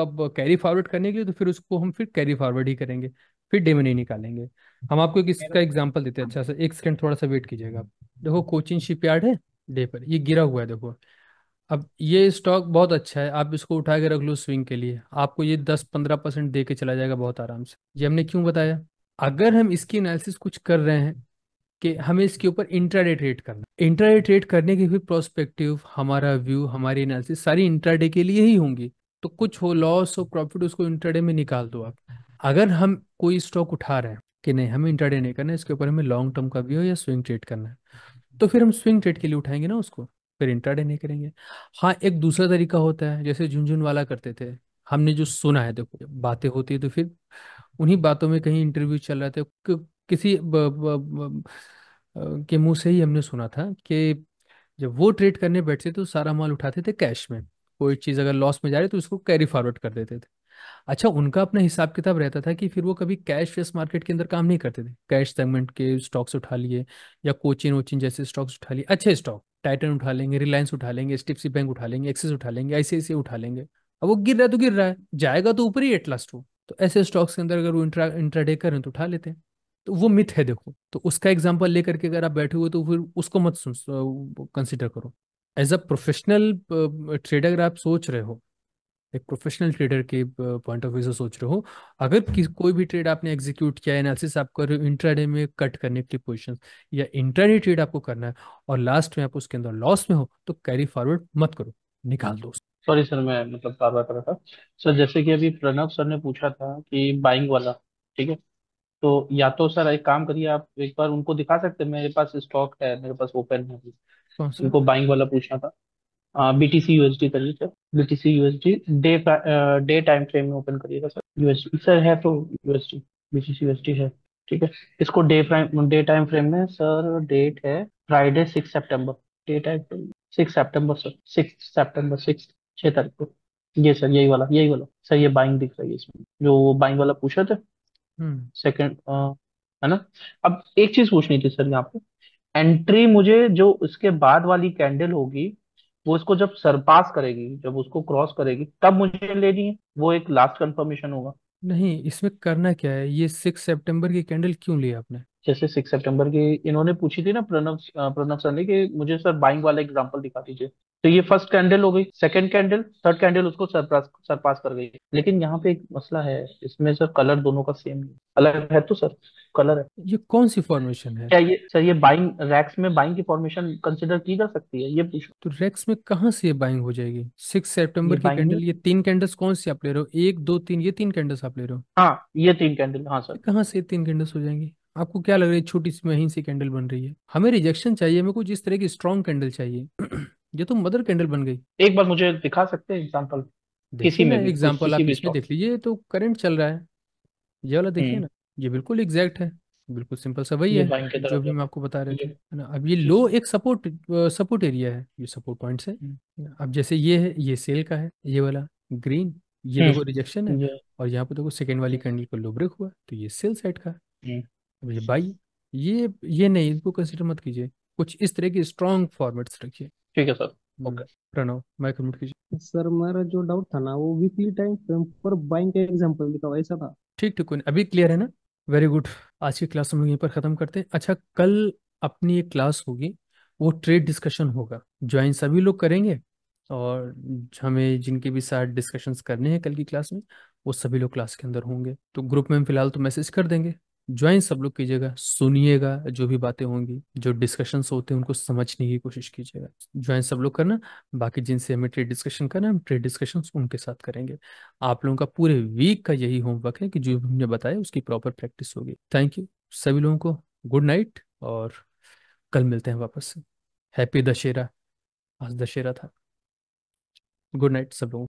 Speaker 1: अब कैरी फॉरवर्ड करने के लिए तो फिर उसको हम फिर कैरी फॉरवर्ड ही करेंगे फिर डे में नहीं निकालेंगे हम आपको एक इसका एग्जाम्पल देते हैं अच्छा सर एक सेकंड थोड़ा सा वेट कीजिएगा देखो कोचिंग शिप यार्ड है डे पर ये गिरा हुआ है देखो अब ये स्टॉक बहुत अच्छा है आप इसको उठा के रख लो स्विंग के लिए आपको ये दस पंद्रह परसेंट दे के चला जाएगा बहुत आराम से ये हमने क्यों बताया अगर हम इसकी एनालिसिस कुछ कर रहे हैं कि हमें इसके ऊपर इंट्राडे ट्रेड करना इंट्राडे ट्रेड करने के भी प्रोस्पेक्टिव हमारा व्यू हमारी एनालिसिस सारी इंट्राडे के लिए ही होंगी तो कुछ हो लॉस हो प्रॉफिट उसको इंट्राडे में निकाल दो आप अगर हम कोई स्टॉक उठा रहे हैं कि नहीं हमें इंटरडे नहीं करना है इसके ऊपर हमें लॉन्ग टर्म का व्यू या स्विंग ट्रेड करना है तो फिर हम स्विंग ट्रेड के लिए उठाएंगे ना उसको फिर इंटरडे नहीं करेंगे हाँ एक दूसरा तरीका होता है जैसे झुंझुन वाला करते थे हमने जो सुना है देखो बातें होती है तो फिर उन्हीं बातों में कहीं इंटरव्यू चल रहा था कि, किसी ब, ब, ब, के मुंह से ही हमने सुना था कि जब वो ट्रेड करने बैठते तो सारा माल उठाते थे कैश में कोई चीज़ अगर लॉस में जा रही तो उसको कैरी फॉरवर्ड कर देते थे अच्छा उनका अपना हिसाब किताब रहता था कि फिर वो कभी कैश फेस मार्केट के अंदर काम नहीं करते थे कैश सेगमेंट के स्टॉक्स उठा लिए या कोचिन वोचिन जैसे स्टॉक्स उठा लिए अच्छे स्टॉक टाइटन उठा लेंगे रिलायंस उठा लेंगे एच बैंक उठा लेंगे एक्सिस उठा लेंगे आईसीआईसीआई उठा लेंगे अब वो गिर रहा है तो गिर रहा है जाएगा तो ऊपर ही एट लास्ट वो तो ऐसे स्टॉक्स के अंदर अगर वो इंट्रा इंट्राडे करें तो उठा लेते हैं तो वो मिथ है देखो तो उसका एग्जाम्पल लेकर के अगर आप बैठे हुए तो फिर उसको मत कंसिडर करो एज अ प्रोफेशनल ट्रेडर अगर आप सोच रहे हो एक प्रोफेशनल ट्रेडर के पॉइंट ऑफ व्यू से सोच रहे हो अगर हम्म। कोई भी ट्रेड आपने एग्जीक्यूट किया एनालिसिस आप कर रहे हो इंट्राडे में कट करने के लिए पोजिशन या इंट्राडे ट्रेड आपको करना है और लास्ट में आप उसके अंदर लॉस में हो तो कैरी फॉरवर्ड मत करो निकाल दो सॉरी सर
Speaker 2: मैं मतलब बार बार कर रहा था सर जैसे कि अभी प्रणव सर ने पूछा था कि बाइंग वाला ठीक है तो या तो सर एक काम करिए आप एक बार उनको दिखा सकते हैं मेरे पास स्टॉक है मेरे पास ओपन है उनको बाइंग वाला पूछना था बीटीसी यूएसडी करिए sir BTC USD day day time frame में ओपन करिएगा सर यूएसडी सर है तो USD BTC USD है ठीक है इसको day frame day time frame में सर डेट है Friday six September day time frame six September sir six September six छः तारीख को ये सर यही वाला यही वाला सर ये बाइंग दिख रही है इसमें जो बाइंग वाला पूछा था सेकंड हम्म। uh, है ना अब एक चीज पूछनी थी सर यहाँ पे एंट्री मुझे जो उसके बाद वाली कैंडल होगी वो इसको जब सरपास करेगी जब उसको क्रॉस करेगी तब मुझे लेनी है वो एक लास्ट कंफर्मेशन होगा
Speaker 1: नहीं इसमें करना क्या है ये सिक्स सितंबर की कैंडल क्यों ली आपने जैसे सिक्स सितंबर की इन्होंने पूछी थी ना प्रणव
Speaker 2: प्रणव सर ने कि मुझे सर बाइंग वाला एग्जांपल दिखा दीजिए तो ये फर्स्ट कैंडल हो गई सेकंड कैंडल थर्ड कैंडल उसको सरपास सरपास कर गई लेकिन यहाँ पे एक मसला है इसमें सर कलर दोनों का सेम है
Speaker 1: अलग है तो सर कलर है ये कौन सी फॉर्मेशन है क्या ये सर ये बाइंग रैक्स में बाइंग की फॉर्मेशन कंसिडर की जा सकती है ये तो रैक्स में कहा से ये बाइंग हो जाएगी सिक्स सेप्टेम्बर की कैंडल ये तीन कैंडल्स कौन सी आप ले रहे हो एक दो तीन ये तीन कैंडल्स आप ले रहे हो हाँ ये तीन कैंडल हाँ सर कहा से तीन कैंडल्स हो जाएंगे आपको क्या लग रहा है छोटी सी महीन सी कैंडल बन रही है हमें रिजेक्शन चाहिए हमें कुछ इस तरह की स्ट्रॉन्ग कैंडल चाहिए ये तो मदर कैंडल बन गई
Speaker 2: एक बार मुझे दिखा सकते हैं
Speaker 1: एग्जांपल किसी में भी एग्जांपल आप इसमें देख लीजिए ये तो करंट चल रहा है ये वाला देखिए हम्म। ना ये बिल्कुल एग्जैक्ट है बिल्कुल सिंपल सा वही है जो भी मैं आपको बता रहे थे ना अब ये लो एक सपोर्ट सपोर्ट एरिया है ये सपोर्ट पॉइंट है हम्म। अब जैसे ये है ये सेल का है ये वाला ग्रीन ये देखो रिजेक्शन हम्म। है और यहाँ पे देखो सेकेंड वाली कैंडल को लो ब्रेक हुआ तो ये सेल साइड का अब ये बाई ये ये नहीं इसको कंसिडर मत कीजिए कुछ इस तरह की स्ट्रॉन्ग फॉर्मेट्स रखिए ठीक है सर हम्म, ओके प्रणव माइक म्यूट कीजिए सर मेरा
Speaker 2: जो डाउट था ना वो वीकली टाइम फ्रेम पर बाइंग का एग्जांपल लिखा हुआ ऐसा था
Speaker 1: ठीक ठीक अभी क्लियर है ना वेरी गुड आज की क्लास हम लोग यहीं पर खत्म करते हैं अच्छा कल अपनी एक क्लास होगी वो ट्रेड डिस्कशन होगा ज्वाइन सभी लोग करेंगे और हमें जिनके भी साथ डिस्कशंस करने हैं कल की क्लास में वो सभी लोग क्लास के अंदर होंगे तो ग्रुप में फिलहाल तो मैसेज कर देंगे ज्वाइन सब लोग कीजिएगा सुनिएगा जो भी बातें होंगी जो डिस्कशंस होते हैं उनको समझने की कोशिश कीजिएगा ज्वाइन सब लोग करना बाकी जिनसे हमें ट्रेड डिस्कशन करना हम ट्रेड डिस्कशन उनके साथ करेंगे आप लोगों का पूरे वीक का यही होमवर्क है कि जो हमने बताया उसकी प्रॉपर प्रैक्टिस होगी थैंक यू सभी लोगों को गुड नाइट और कल मिलते हैं वापस हैप्पी दशहरा आज दशहरा था गुड नाइट सब
Speaker 2: लोगों